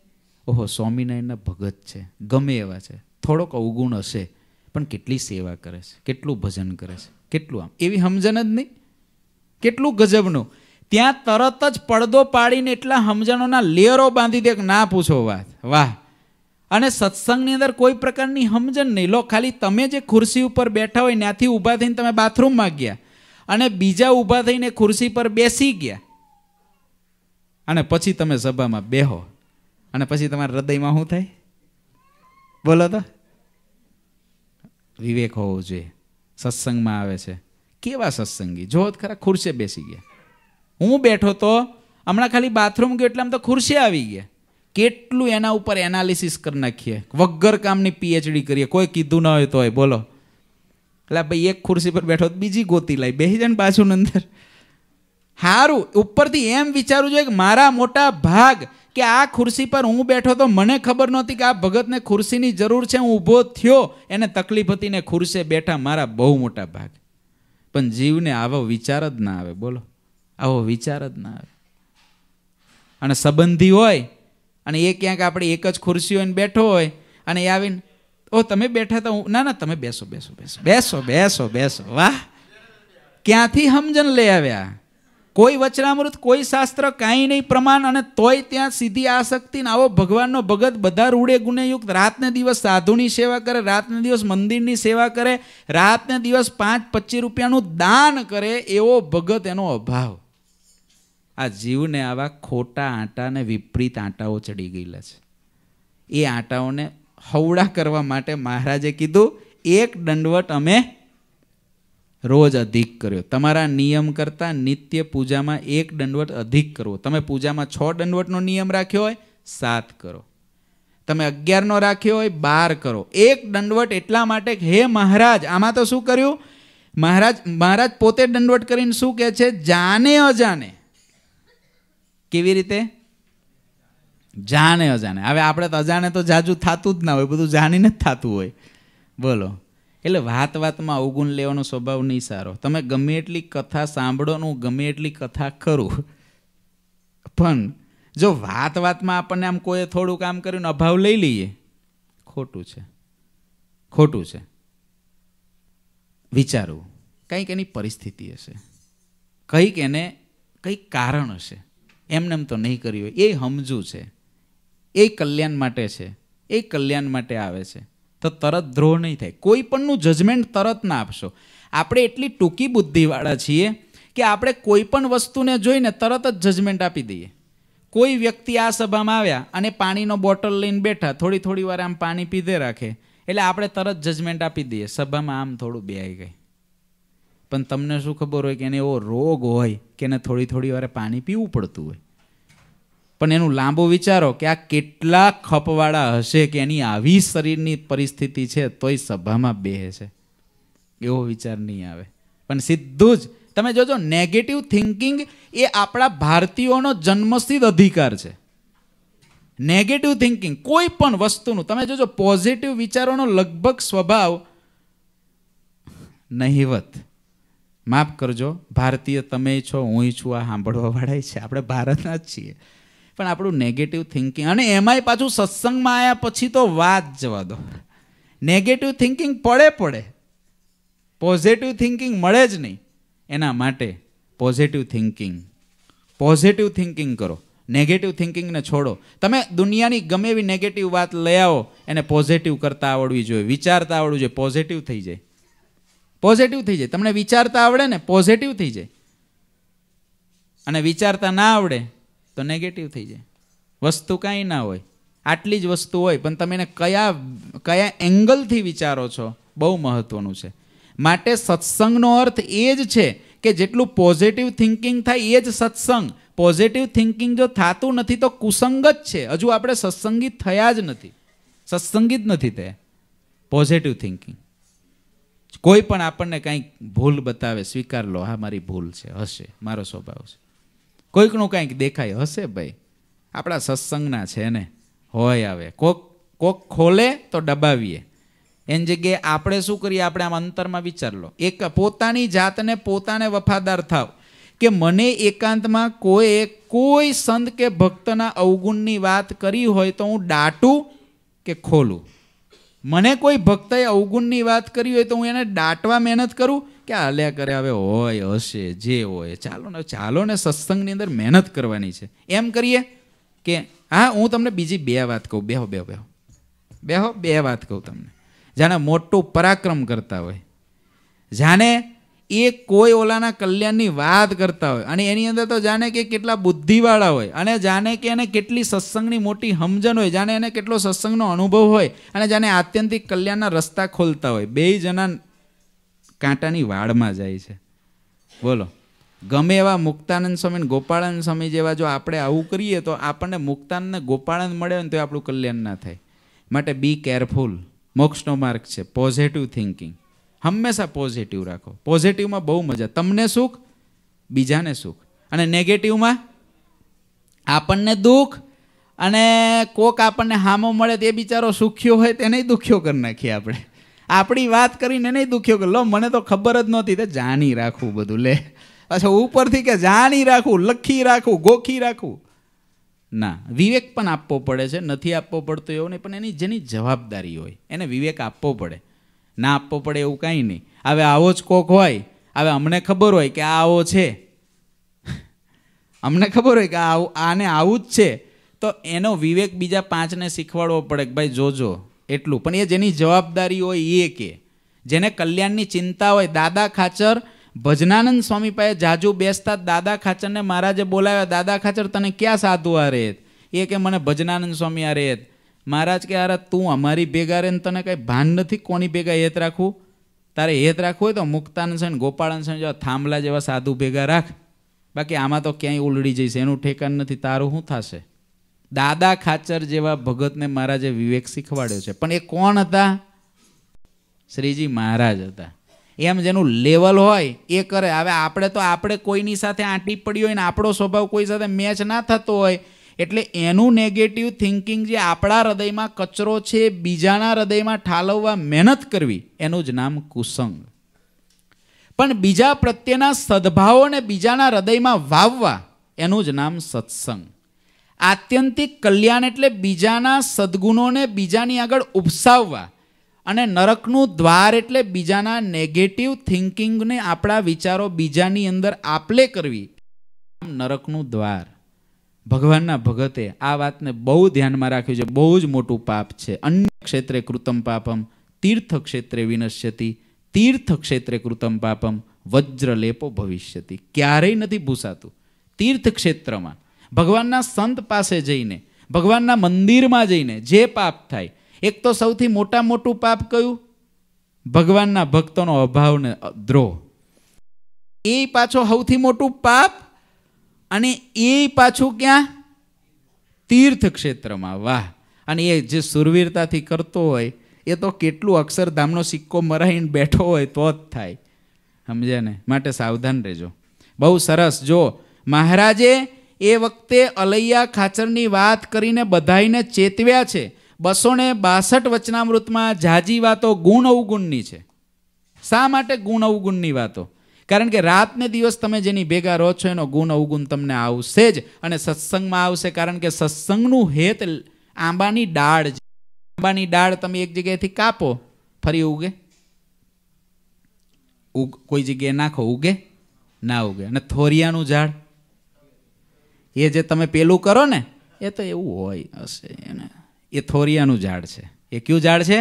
ઓહો સ્વામિનારાયણના ભગત છે ગમે એવા છે થોડોક અવગુણ હશે પણ કેટલી સેવા કરે છે કેટલું ભજન કરે છે કેટલું આમ એવી સમજણ જ નહીં કેટલું ગજબનું ત્યાં તરત જ પડદો પાડીને એટલા સમજણોના લેયરો બાંધી દે ના પૂછો વાત વાહ અને સત્સંગની અંદર કોઈ પ્રકારની સમજણ નહીં લો ખાલી તમે જે ખુરશી ઉપર બેઠા હોય ત્યાંથી ઊભા થઈને તમે બાથરૂમમાં ગયા અને બીજા ઊભા થઈને ખુરશી પર બેસી ગયા અને પછી તમે સભામાં બેહો અને પછી તમારા હૃદયમાં શું થાય બોલો તો વિવેક હોવો જોઈએ સત્સંગમાં આવે છે કેવા સત્સંગી જો ખરા ખુરશે બેસી ગયા હું બેઠો તો હમણાં ખાલી બાથરૂમ ગયો એટલે આમ તો ખુરશી આવી ગયા કેટલું એના ઉપર એનાલિસિસ કરી નાખીએ વગર કામની પીએચડી કરીએ કોઈ કીધું ન હોય તોય બોલો એટલે ભાઈ એક ખુરશી પર બેઠો તો બીજી ગોતી લાવી બે જણ ને પાછું અંદર સારું ઉપરથી એમ વિચારવું જોઈએ કે મારા મોટા ભાગ કે આ ખુરશી પર હું બેઠો તો મને ખબર નહોતી કે આ ભગતને ખુરશીની જરૂર છે હું ઊભો થયો એને તકલીફ હતી ને ખુરશે બેઠા મારા બહુ મોટા ભાગ પણ જીવને આવો વિચાર જ ના આવે બોલો આવો વિચાર જ ના આવે અને સંબંધી હોય અને એ ક્યાંક આપણે એક જ ખુરશી હોય બેઠો હોય અને એ આવીને ઓ તમે બેઠા તો હું ના ના તમે બેસો બેસો બેસો બેસો બેસો બેસો વાહ ક્યાંથી સમજણ લઈ આવ્યા કોઈ વચનામૃત કોઈ શાસ્ત્ર કાંઈ નહીં પ્રમાણ અને તોય ત્યાં સીધી આસક્તિ ને આવો ભગવાનનો ભગત બધા રૂડે ગુનેયુક્ત રાતને દિવસ સાધુની સેવા કરે રાતને દિવસ મંદિરની સેવા કરે રાતને દિવસ પાંચ પચીસ રૂપિયાનું દાન કરે એવો ભગત એનો અભાવ આ જીવને આવા ખોટા આંટા અને વિપરીત આંટાઓ ચડી ગયેલા છે એ આંટાઓને હવડા કરવા માટે મહારાજે કીધું એક દંડવટ અમે રોજ અધિક કર્યો તમારા નિયમ કરતાં નિત્ય પૂજામાં એક દંડવટ અધિક કરવો તમે પૂજામાં છ દંડવટનો નિયમ રાખ્યો હોય સાત કરો તમે અગિયારનો રાખ્યો હોય બાર કરો એક દંડવટ એટલા માટે હે મહારાજ આમાં તો શું કર્યું મહારાજ મહારાજ પોતે દંડવટ કરીને શું કહે છે જાને અજાને કેવી રીતે જાણે અજાણે હવે આપણે તો અજાણે તો જાજુ થતું જ ના હોય બધું જાણીને જ થતું હોય બોલો એટલે વાત વાતમાં અવગુણ લેવાનો સ્વભાવ નહીં સારો તમે ગમે એટલી કથા સાંભળો હું ગમે એટલી કથા કરું પણ જો વાત વાતમાં આપણને આમ કોઈએ થોડું કામ કર્યું અભાવ લઈ લઈએ ખોટું છે ખોટું છે વિચારવું કંઈક એની પરિસ્થિતિ હશે કંઈક એને કંઈક કારણ હશે એમનેમ તો નહીં કર્યું હોય એ સમજવું છે એ કલ્યાણ માટે છે એ કલ્યાણ માટે આવે છે તો તરત દ્રોહ નહીં થાય કોઈ પણનું જજમેન્ટ તરત ના આપશો આપણે એટલી ટૂંકી બુદ્ધિવાળા છીએ કે આપણે કોઈ પણ વસ્તુને જોઈને તરત જ જજમેન્ટ આપી દઈએ કોઈ વ્યક્તિ આ સભામાં આવ્યા અને પાણીનો બોટલ લઈને બેઠા થોડી થોડી વાર આમ પાણી પીધે રાખે એટલે આપણે તરત જજમેન્ટ આપી દઈએ સભામાં આમ થોડું બેહાઈ ગઈ પણ તમને શું ખબર હોય કે એને એવો રોગ હોય કે એને થોડી થોડી વારે પાણી પીવું પડતું હોય પણ એનું લાંબો વિચારો કે આ કેટલા ખપવાળા હશે કે એની આવી શરીરની પરિસ્થિતિ છે તોય સભામાં બેહે છે એવો વિચાર નહીં આવે પણ સીધું જ તમે જોજો નેગેટિવ થિંકિંગ એ આપણા ભારતીયોનો જન્મસિદ્ધ અધિકાર છે નેગેટિવ થિંકિંગ કોઈ પણ વસ્તુનું તમે જોજો પોઝિટિવ વિચારોનો લગભગ સ્વભાવ નહિવત માફ કરજો ભારતીય તમે છો હું છું આ સાંભળવાવાળાય છે આપણે ભારતના જ છીએ પણ આપણું નેગેટિવ થિંકિંગ અને એમાંય પાછું સત્સંગમાં આવ્યા પછી તો વાત જવા દો નેગેટિવ થિંકિંગ પડે પડે પોઝિટિવ થિંકિંગ મળે જ નહીં એના માટે પોઝિટિવ થિંકિંગ પોઝિટિવ થિંકિંગ કરો નેગેટિવ થિંકિંગને છોડો તમે દુનિયાની ગમે એવી નેગેટિવ વાત લઈ આવો એને પોઝિટિવ કરતા આવડવી જોઈએ વિચારતા આવડવું જોઈએ પોઝિટિવ થઈ જાય પોઝિટિવ થઈ જાય તમને વિચારતા આવડે ને પોઝિટિવ થઈ જાય અને વિચારતા ના આવડે તો નેગેટિવ થઈ જાય વસ્તુ કાંઈ ના હોય આટલી જ વસ્તુ હોય પણ તમે એને કયા કયા એંગલથી વિચારો છો બહુ મહત્વનું છે માટે સત્સંગનો અર્થ એ જ છે કે જેટલું પોઝિટિવ થિંકિંગ થાય એ જ સત્સંગ પોઝિટિવ થિંકિંગ જો થતું નથી તો કુસંગ જ છે હજુ આપણે સત્સંગી થયા જ નથી સત્સંગી જ નથી તે પોઝિટિવ થિંકિંગ કોઈ પણ આપણને કંઈક ભૂલ બતાવે સ્વીકાર લો હા મારી ભૂલ છે હશે મારો સ્વભાવ છે કોઈકનું કંઈક દેખાય હશે ભાઈ આપણા સત્સંગના છે ને હોય આવે કોક કોક ખોલે તો દબાવીએ એની જગ્યાએ આપણે શું કરીએ આપણે આમ અંતરમાં વિચાર લો એક પોતાની જાતને પોતાને વફાદાર થાવ કે મને એકાંતમાં કોઈએ કોઈ સંત કે ભક્તના અવગુણની વાત કરી હોય તો હું દાટું કે ખોલું મને કોઈ ભક્તએ અવગુણની વાત કરી હોય તો હું એને દાટવા મહેનત કરું કે હાલ્યા કરે હવે હોય હશે જે હોય ચાલો ને ચાલો ને સત્સંગની અંદર મહેનત કરવાની છે એમ કરીએ કે હા હું તમને બીજી બે વાત કહું બેહો બેહો બેહો બેહો બે વાત કહું તમને જાણે મોટું પરાક્રમ કરતા હોય જાણે એ કોઈ ઓલાના કલ્યાણની વાત કરતા હોય અને એની અંદર તો જાણે કે કેટલા બુદ્ધિવાળા હોય અને જાણે કે એને કેટલી સત્સંગની મોટી સમજણ હોય જાણે એને કેટલો સત્સંગનો અનુભવ હોય અને જાણે આત્યંતિક કલ્યાણના રસ્તા ખોલતા હોય બે જણા કાંટાની વાડમાં જાય છે બોલો ગમે એવા મુક્તાનંદ સ્વામી ગોપાળાનંદ સ્વામી જેવા જો આપણે આવું કરીએ તો આપણને મુક્તાનંદને ગોપાળાનંદ મળે ને તો આપણું કલ્યાણ ના થાય માટે બી કેરફુલ મોક્ષનો માર્ગ છે પોઝિટિવ થિંકિંગ હંમેશા પોઝિટિવ રાખો પોઝિટિવમાં બહુ મજા તમને સુખ બીજાને સુખ અને નેગેટિવમાં આપણને દુઃખ અને કોક આપણને હામો મળે તે બિચારો સુખ્યો હોય તેને દુખ્યો કરી નાખીએ આપણે આપણી વાત કરીને નહીં દુખ્યો કે લો મને તો ખબર જ નહોતી તે જાણી રાખવું બધું લે પાછા ઉપરથી કે જાણી રાખવું લખી રાખવું ગોખી રાખવું ના વિવેક પણ આપવો પડે છે નથી આપવો પડતો એવો નહીં પણ એની જેની જવાબદારી હોય એને વિવેક આપવો પડે ના આપવો પડે એવું કાંઈ નહીં હવે આવો જ કોક હોય હવે અમને ખબર હોય કે આ આવો છે અમને ખબર હોય કે આવું આને આવું જ છે તો એનો વિવેક બીજા પાંચને શીખવાડવો પડે કે ભાઈ જોજો એટલું પણ એ જેની જવાબદારી હોય એ કે જેને કલ્યાણની ચિંતા હોય દાદા ખાચર ભજનાનંદ સ્વામી પાસે જાજુ બેસતા દાદા ખાચરને મહારાજે બોલાવ્યા દાદા ખાચર તને ક્યાં સાધુ આ રેત એ કે મને ભજનાનંદ સ્વામી આ રેત મહારાજ કે આરા તું અમારી ભેગા રહે ને તને કાંઈ ભાન નથી કોની ભેગા હેત રાખવું તારે હેત રાખવું હોય તો મુક્તાન છે ને ગોપાળન છે જેવા થાંભલા જેવા સાધુ ભેગા રાખ બાકી આમાં તો ક્યાંય ઉલડી જઈશ એનું ઠેકાણ નથી તારું શું થશે દાદા ખાચર જેવા ભગતને મહારાજે વિવેક શીખવાડ્યો છે પણ એ કોણ હતા શ્રીજી મહારાજ હતા એમ જેનું લેવલ હોય એ કરે હવે આપણે તો આપણે કોઈની સાથે આંટી પડી હોય ને આપણો સ્વભાવ કોઈ સાથે મેચ ના થતો હોય એટલે એનું નેગેટિવ થિંકિંગ જે આપણા હૃદયમાં કચરો છે બીજાના હૃદયમાં ઠાલવવા મહેનત કરવી એનું જ નામ કુસંગ પણ બીજા પ્રત્યેના સદભાવોને બીજાના હૃદયમાં વાવવા એનું જ નામ સત્સંગ આત્યંતિક કલ્યાણ એટલે બીજાના સદગુણોને બીજાની આગળ ઉપસાવવા અને નરકનું દ્વાર એટલે બીજાના નેગેટિવ થિંકિંગને આપણા વિચારો બીજાની અંદર આપલે કરવી નરકનું દ્વાર ભગવાનના ભગતે આ વાતને બહુ ધ્યાનમાં રાખ્યું છે બહુ જ મોટું પાપ છે અન્ય ક્ષેત્રે કૃતમ પાપમ તીર્થ ક્ષેત્રે વિનશ્યતિ તીર્થ ક્ષેત્રે કૃતમ પાપમ વજ્રલેપો ભવિષ્યતિ ક્યારેય નથી ભૂસાતું તીર્થ ક્ષેત્રમાં ભગવાનના સંત પાસે જઈને ભગવાનના મંદિરમાં જઈને જે પાપ થાય એક તો સૌથી મોટા મોટું પાપ કયું ભગવાનના ભક્તોનો અભાવને દ્રોહ એ પાછો સૌથી મોટું પાપ અને એ પાછું ક્યાં તીર્થ ક્ષેત્રમાં વાહ અને એ જે સુરવીરતાથી કરતો હોય એ તો કેટલું અક્ષરધામનો સિક્કો મરાઈને બેઠો હોય તો જ થાય સમજે ને માટે સાવધાન રહેજો બહુ સરસ જો મહારાજે એ વખતે અલૈયા ખાચરની વાત કરીને બધાઈને ચેતવ્યા છે બસો ને બાસઠ વચનામૃતમાં જાજી વાતો ગુણ અવગુણની છે શા માટે ગુણ અવગુણની વાતો કારણ કે રાતને દિવસ તમે જેની ભેગા રહો છો એનો ગુણ અવગુણ તમને આવશે જ અને સત્સંગમાં આવશે કારણ કે સત્સંગનું હેત આંબાની ડાળ છે આંબાની ડાળ તમે એક જગ્યાએથી કાપો ફરી ઉગે ઉગ કોઈ જગ્યાએ નાખો ઉગે ના ઉગે અને થોરિયાનું ઝાડ એ જે તમે પેલું કરો ને એ તો એવું હોય હશે એને એ થોરિયાનું ઝાડ છે એ કયું ઝાડ છે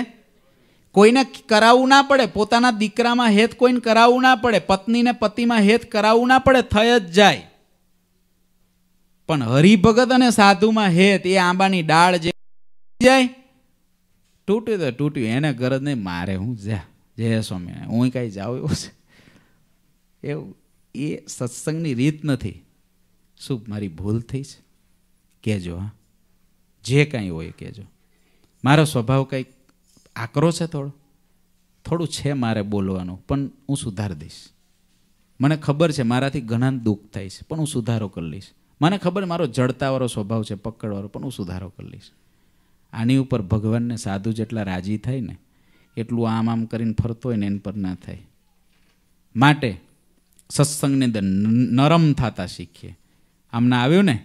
કોઈને કરાવવું ના પડે પોતાના દીકરામાં હેત કોઈને કરાવવું ના પડે પત્નીને પતિમાં હેત કરાવવું ના પડે થઈ જ જાય પણ હરિભગત અને સાધુમાં હેત એ આંબાની ડાળ જે જાય તૂટ્યું તો તૂટ્યું એને ગરજ નહીં મારે હું જા જય સ્વામી હું કાંઈ જાઉં એવું છે એવું એ સત્સંગની રીત નથી શું મારી ભૂલ થઈ છે કહેજો હા જે કાંઈ હોય કહેજો મારો સ્વભાવ કંઈક આકરો છે થોડો થોડું છે મારે બોલવાનું પણ હું સુધાર દઈશ મને ખબર છે મારાથી ઘણા દુઃખ થાય છે પણ હું સુધારો કરી લઈશ મને ખબર મારો જડતાવાળો સ્વભાવ છે પકડવાળો પણ હું સુધારો કરી લઈશ આની ઉપર ભગવાનને સાધુ જેટલા રાજી થાય ને એટલું આમ આમ કરીને ફરતો હોય ને એન પર ના થાય માટે સત્સંગની અંદર નરમ થતા શીખીએ આમના આવ્યું ને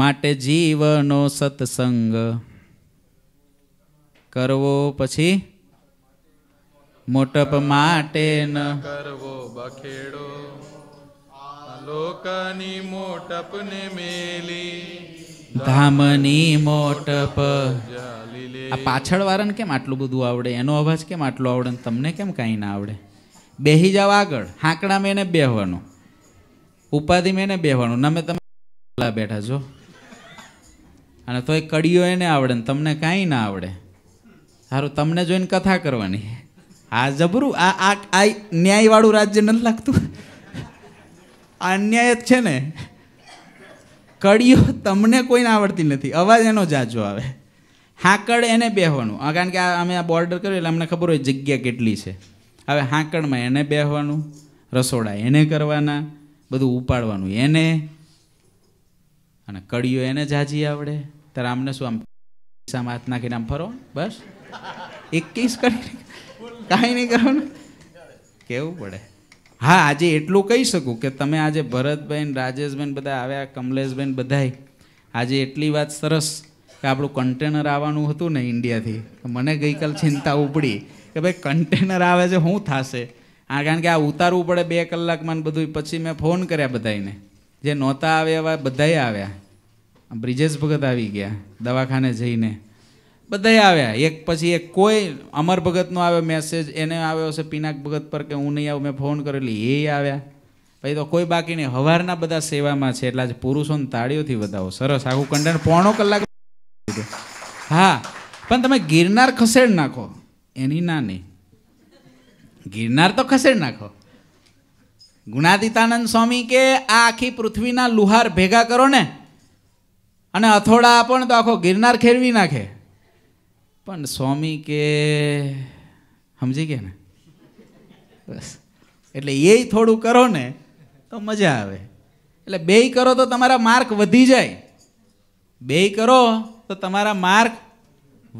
માટે જીવનો સત્સંગ કરવો પછી મોટપ માટે ન કરવો બખેડો લોકની મોટપને મેલી ધામની મોટપ આ પાછળ વાળાને કેમ આટલું બધું આવડે એનો અવાજ કેમ આટલો આવડે તમને કેમ કાંઈ ના આવડે બેહી જાવ આગળ હાંકડા મેને બેહવાનું ઉપાધિ મેને બેહવાનું નમે તમે બેઠા છો અને તોય કડીઓ એને આવડે ને તમને કાંઈ ના આવડે સારું તમને જોઈને કથા કરવાની આ જબરું આ આ આ ન્યાયવાળું રાજ્ય નથી લાગતું આ અન્યાય જ છે ને કડીઓ તમને કોઈને આવડતી નથી અવાજ એનો જાજો આવે હાંકડ એને બેહવાનું કારણ કે આ અમે આ બોર્ડર કર્યું એટલે અમને ખબર હોય જગ્યા કેટલી છે હવે હાંકડમાં એને બેહવાનું રસોડા એને કરવાના બધું ઉપાડવાનું એને અને કડીઓ એને જાજી આવડે ત્યારે આમને શું આમ ખિસ્સામાં હાથ નાખીને આમ ફરો બસ એકવીસ કરી કાંઈ નહીં કરવાનું કેવું પડે હા આજે એટલું કહી શકું કે તમે આજે ભરતબેન રાજેશબેન બધા આવ્યા કમલેશબેન બધાય આજે એટલી વાત સરસ કે આપણું કન્ટેનર આવવાનું હતું ને ઇન્ડિયાથી મને ગઈકાલ ચિંતા ઉપડી કે ભાઈ કન્ટેનર આવે છે શું થશે આ કારણ કે આ ઉતારવું પડે બે કલાકમાં બધું પછી મેં ફોન કર્યા બધાને જે નહોતા આવ્યા એવા બધાએ આવ્યા બ્રિજેશ ભગત આવી ગયા દવાખાને જઈને બધાએ આવ્યા એક પછી એક કોઈ અમર ભગતનો આવ્યો મેસેજ એને આવ્યો છે પિનાક ભગત પર કે હું નહીં આવું મેં ફોન કરેલી એ આવ્યા પછી તો કોઈ બાકી નહીં હવારના બધા સેવામાં છે એટલા જ પુરુષોને તાળીઓથી વધાવો સરસ આખું કંડન પોણો કલાક હા પણ તમે ગિરનાર ખસેડ નાખો એની ના નહીં ગિરનાર તો ખસેડ નાખો ગુણાદિતાનંદ સ્વામી કે આ આખી પૃથ્વીના લુહાર ભેગા કરો ને અને અથોડા પણ તો આખો ગિરનાર ખેરવી નાખે પણ સ્વામી કે સમજી ગયા ને બસ એટલે એ થોડું કરો ને તો મજા આવે એટલે બે કરો તો તમારા માર્ક વધી જાય બે કરો તો તમારા માર્ક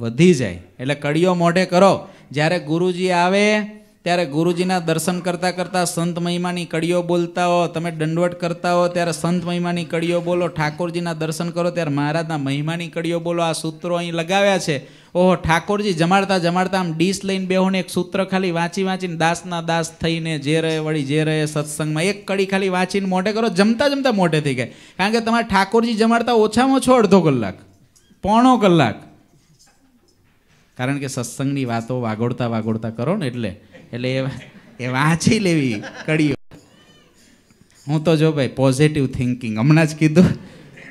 વધી જાય એટલે કડીઓ મોઢે કરો જ્યારે ગુરુજી આવે ત્યારે ગુરુજીના દર્શન કરતાં કરતાં સંત મહિમાની કડીઓ બોલતા હો તમે દંડવટ કરતા હો ત્યારે સંત મહિમાની કડીઓ બોલો ઠાકોરજીના દર્શન કરો ત્યારે મહારાજના મહિમાની કડીઓ બોલો આ સૂત્રો અહીં લગાવ્યા છે ઓહો ઠાકોરજી જમાડતા જમાડતા આમ ડીશ લઈને બેહોને એક સૂત્ર ખાલી વાંચી વાંચીને દાસના દાસ થઈને જે રહે વળી જે રહે સત્સંગમાં એક કડી ખાલી વાંચીને મોઢે કરો જમતા જમતા મોઢે થઈ ગયા કારણ કે તમારે ઠાકોરજી જમાડતા ઓછામાં ઓછો અડધો કલાક પોણો કલાક કારણ કે સત્સંગની વાતો વાગોડતા વાગોડતા કરો ને એટલે એટલે એ એ વાંચી લેવી કડીઓ હું તો જો ભાઈ પોઝિટિવ થિંકિંગ હમણાં જ કીધું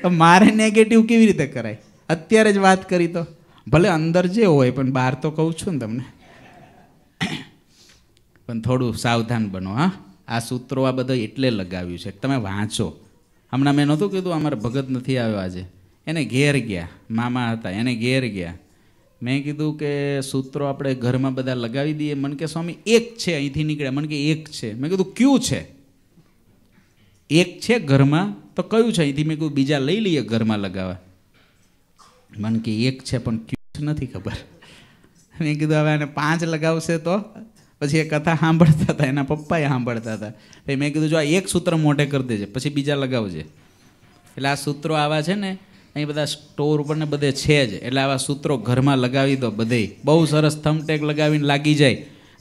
તો મારે નેગેટિવ કેવી રીતે કરાય અત્યારે જ વાત કરી તો ભલે અંદર જે હોય પણ બહાર તો કહું છું ને તમને પણ થોડું સાવધાન બનો હા આ સૂત્રો આ બધા એટલે લગાવ્યું છે તમે વાંચો હમણાં મેં નહોતું કીધું અમારે ભગત નથી આવ્યો આજે એને ઘેર ગયા મામા હતા એને ઘેર ગયા મેં કીધું કે સૂત્રો આપણે ઘરમાં બધા લગાવી દઈએ મને કે સ્વામી એક છે અહીંથી નીકળ્યા મને કે એક છે મેં કીધું ક્યું છે એક છે ઘરમાં તો કયું છે અહીંથી મેં કીધું બીજા લઈ લઈએ ઘરમાં લગાવવા મને કે એક છે પણ ક્યું નથી ખબર મેં કીધું હવે એને પાંચ લગાવશે તો પછી એ કથા સાંભળતા હતા એના પપ્પાએ સાંભળતા હતા પછી મેં કીધું જો આ એક સૂત્ર મોઢે કરી દેજે પછી બીજા લગાવજે એટલે આ સૂત્રો આવા છે ને અહીં બધા સ્ટોર ઉપર ને બધે છે જ એટલે આવા સૂત્રો ઘરમાં લગાવી દો બધે બહુ સરસ થમટેક લગાવીને લાગી જાય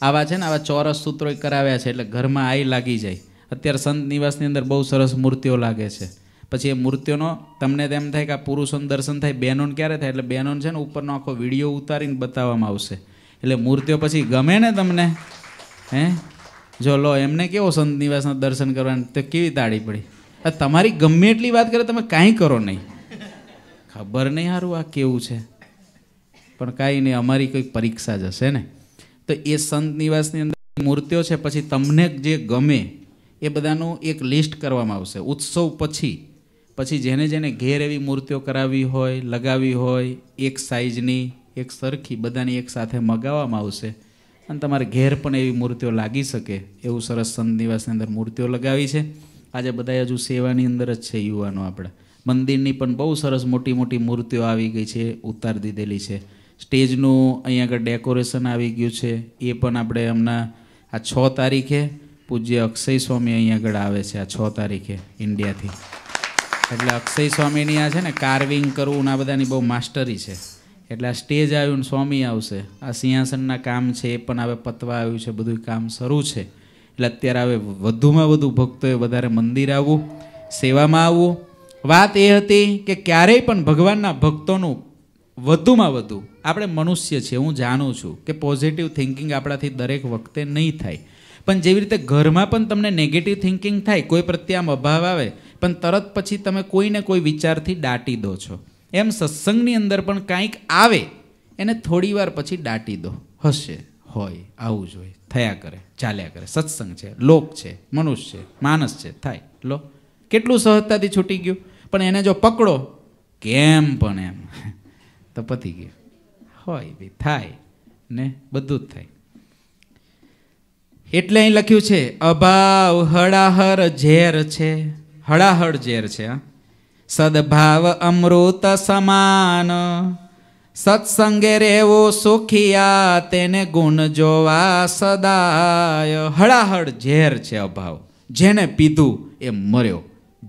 આવા છે ને આવા ચોરસ સૂત્રો કરાવ્યા છે એટલે ઘરમાં આવી લાગી જાય અત્યારે સંત નિવાસની અંદર બહુ સરસ મૂર્તિઓ લાગે છે પછી એ મૂર્તિઓનો તમને તેમ થાય કે આ પુરુષોનું દર્શન થાય બહેનોને ક્યારે થાય એટલે બહેનોને છે ને ઉપરનો આખો વિડીયો ઉતારીને બતાવવામાં આવશે એટલે મૂર્તિઓ પછી ગમે ને તમને હે જો લો એમને કેવો સંત નિવાસના દર્શન કરવાના તો કેવી તાળી પડી તમારી ગમે એટલી વાત કરે તમે કાંઈ કરો નહીં ખબર નહીં સારું આ કેવું છે પણ કાંઈ નહીં અમારી કોઈ પરીક્ષા જ હશે ને તો એ સંત નિવાસની અંદર મૂર્તિઓ છે પછી તમને જે ગમે એ બધાનું એક લિસ્ટ કરવામાં આવશે ઉત્સવ પછી પછી જેને જેને ઘેર એવી મૂર્તિઓ કરાવી હોય લગાવી હોય એક સાઇઝની એક સરખી બધાની એક સાથે મગાવવામાં આવશે અને તમારે ઘેર પણ એવી મૂર્તિઓ લાગી શકે એવું સરસ સંત નિવાસની અંદર મૂર્તિઓ લગાવી છે આજે બધા હજુ સેવાની અંદર જ છે યુવાનો આપણા મંદિરની પણ બહુ સરસ મોટી મોટી મૂર્તિઓ આવી ગઈ છે ઉતાર દીધેલી છે સ્ટેજનું અહીંયા આગળ ડેકોરેશન આવી ગયું છે એ પણ આપણે હમણાં આ છ તારીખે પૂજ્ય અક્ષય સ્વામી અહીંયા આગળ આવે છે આ છ તારીખે ઇન્ડિયાથી એટલે અક્ષય સ્વામીની આ છે ને કાર્વિંગ કરવું આ બધાની બહુ માસ્ટરી છે એટલે આ સ્ટેજ આવ્યું ને સ્વામી આવશે આ સિંહાસનના કામ છે એ પણ હવે પતવા આવ્યું છે બધું કામ શરૂ છે એટલે અત્યારે હવે વધુમાં વધુ ભક્તોએ વધારે મંદિર આવવું સેવામાં આવવું વાત એ હતી કે ક્યારેય પણ ભગવાનના ભક્તોનું વધુમાં વધુ આપણે મનુષ્ય છીએ હું જાણું છું કે પોઝિટિવ થિંકિંગ આપણાથી દરેક વખતે નહીં થાય પણ જેવી રીતે ઘરમાં પણ તમને નેગેટિવ થિંકિંગ થાય કોઈ પ્રત્યે આમ અભાવ આવે પણ તરત પછી તમે કોઈને કોઈ વિચારથી દાટી દો છો એમ સત્સંગની અંદર પણ કાંઈક આવે એને થોડી વાર પછી દાટી દો હશે હોય આવું જોઈએ થયા કરે ચાલ્યા કરે સત્સંગ છે લોક છે મનુષ્ય છે માનસ છે થાય લો કેટલું સહજતાથી છૂટી ગયું પણ એને જો પકડો કેમ પણ એમ તો પતી ગયો હોય બી થાય ને બધું જ થાય એટલે અહીં લખ્યું છે અભાવ હળાહર ઝેર છે હળાહળ ઝેર છે સદભાવ અમૃત સમાન સત્સંગે રહેવો સુખિયા તેને ગુણ જોવા સદાય હળાહળ ઝેર છે અભાવ જેને પીધું એ મર્યો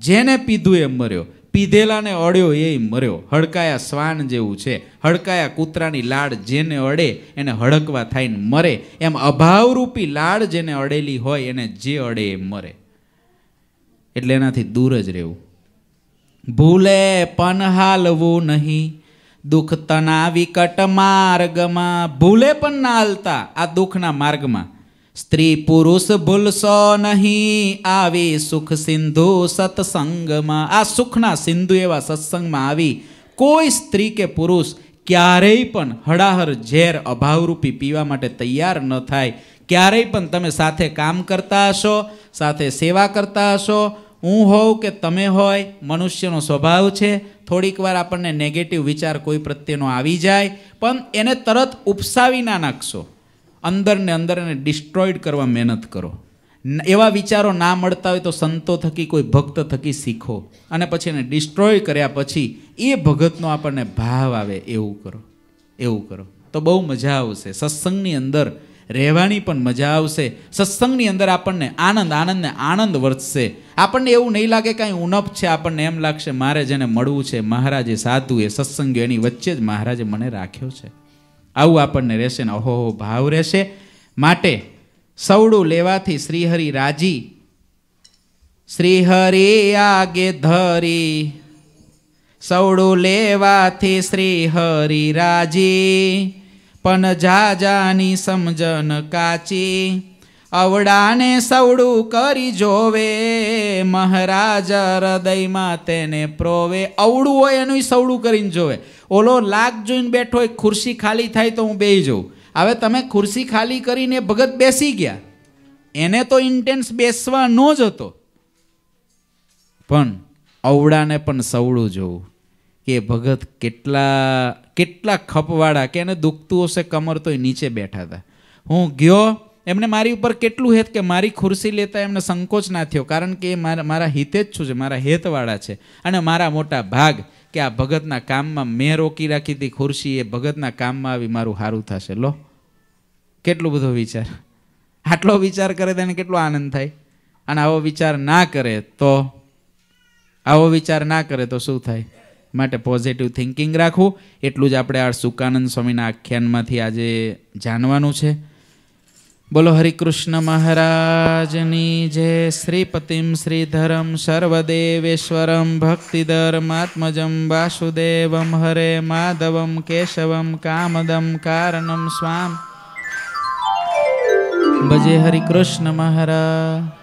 જેને પીધું એ મર્યો પીધેલાને અડ્યો એ મર્યો હડકાયા શ્વાન જેવું છે હડકાયા કૂતરાની લાડ જેને અડે એને હડકવા થઈને મરે એમ અભાવરૂપી લાડ જેને અડેલી હોય એને જે અડે એ મરે એટલે એનાથી દૂર જ રહેવું ભૂલે પનહાલવું નહીં દુઃખ તના વિકટ માર્ગમાં ભૂલે પણ ના હાલતા આ દુઃખના માર્ગમાં સ્ત્રી પુરુષ ભૂલશો નહીં આવી સુખ સિંધુ સત્સંગમાં આ સુખના સિંધુ એવા સત્સંગમાં આવી કોઈ સ્ત્રી કે પુરુષ ક્યારેય પણ હડાહર ઝેર અભાવરૂપી પીવા માટે તૈયાર ન થાય ક્યારેય પણ તમે સાથે કામ કરતા હશો સાથે સેવા કરતા હશો હું હોઉં કે તમે હોય મનુષ્યનો સ્વભાવ છે થોડીક વાર આપણને નેગેટિવ વિચાર કોઈ પ્રત્યેનો આવી જાય પણ એને તરત ઉપસાવી ના નાખશો અંદર ને અંદર એને ડિસ્ટ્રોઈડ કરવા મહેનત કરો એવા વિચારો ના મળતા હોય તો સંતો થકી કોઈ ભક્ત થકી શીખો અને પછી એને ડિસ્ટ્રોય કર્યા પછી એ ભગતનો આપણને ભાવ આવે એવું કરો એવું કરો તો બહુ મજા આવશે સત્સંગની અંદર રહેવાની પણ મજા આવશે સત્સંગની અંદર આપણને આનંદ આનંદને આનંદ વર્તશે આપણને એવું નહીં લાગે કાંઈ ઉણપ છે આપણને એમ લાગશે મારે જેને મળવું છે મહારાજે સાધુ એ સત્સંગ એની વચ્ચે જ મહારાજે મને રાખ્યો છે આવું આપણને રહેશે ને અહોહો ભાવ રહેશે માટે સવડું લેવાથી શ્રીહરિ રાજી શ્રીહરિ આગે ધરી સવડું લેવાથી શ્રીહરિ રાજી પણ જાજાની સમજન કાચી અવડાને સવડું કરી જોવે મહારાજ હૃદયમાં તેને પ્રોવે અવડું હોય એનું સવડું કરીને જોવે ઓલો લાગ જોઈને બેઠો હોય ખુરશી ખાલી થાય તો હું બેસી જઉં હવે તમે ખુરશી ખાલી કરીને ભગત બેસી ગયા એને તો ઇન્ટેન્સ બેસવાનો જ હતો પણ અવડાને પણ સવડું જોવું કે ભગત કેટલા કેટલા ખપવાળા કે એને દુખતું હશે કમર તો નીચે બેઠા હતા હું ગયો એમને મારી ઉપર કેટલું હેત કે મારી ખુરશી લેતા એમને સંકોચ ના થયો કારણ કે એ મારા મારા હિતે જ છું છે મારા હેતવાળા છે અને મારા મોટા ભાગ કે આ ભગતના કામમાં મેં રોકી રાખી હતી ખુરશી એ ભગતના કામમાં આવી મારું સારું થશે લો કેટલો બધો વિચાર આટલો વિચાર કરે તેને કેટલો આનંદ થાય અને આવો વિચાર ના કરે તો આવો વિચાર ના કરે તો શું થાય માટે પોઝિટિવ થિંકિંગ રાખવું એટલું જ આપણે આ સુકાનંદ સ્વામીના આખ્યાનમાંથી આજે જાણવાનું છે બોલો હરિકૃષ્ણ મહારાજની જય શ્રીપતિમ શ્રીધરમ સર્વદેવેશ્વરમ ભક્તિધર્માત્મજમ વાસુદેવમ હરે માધવમ કેશવમ કામદમ કારણમ સ્વામ ભજે હરિકૃષ્ણ મહારાજ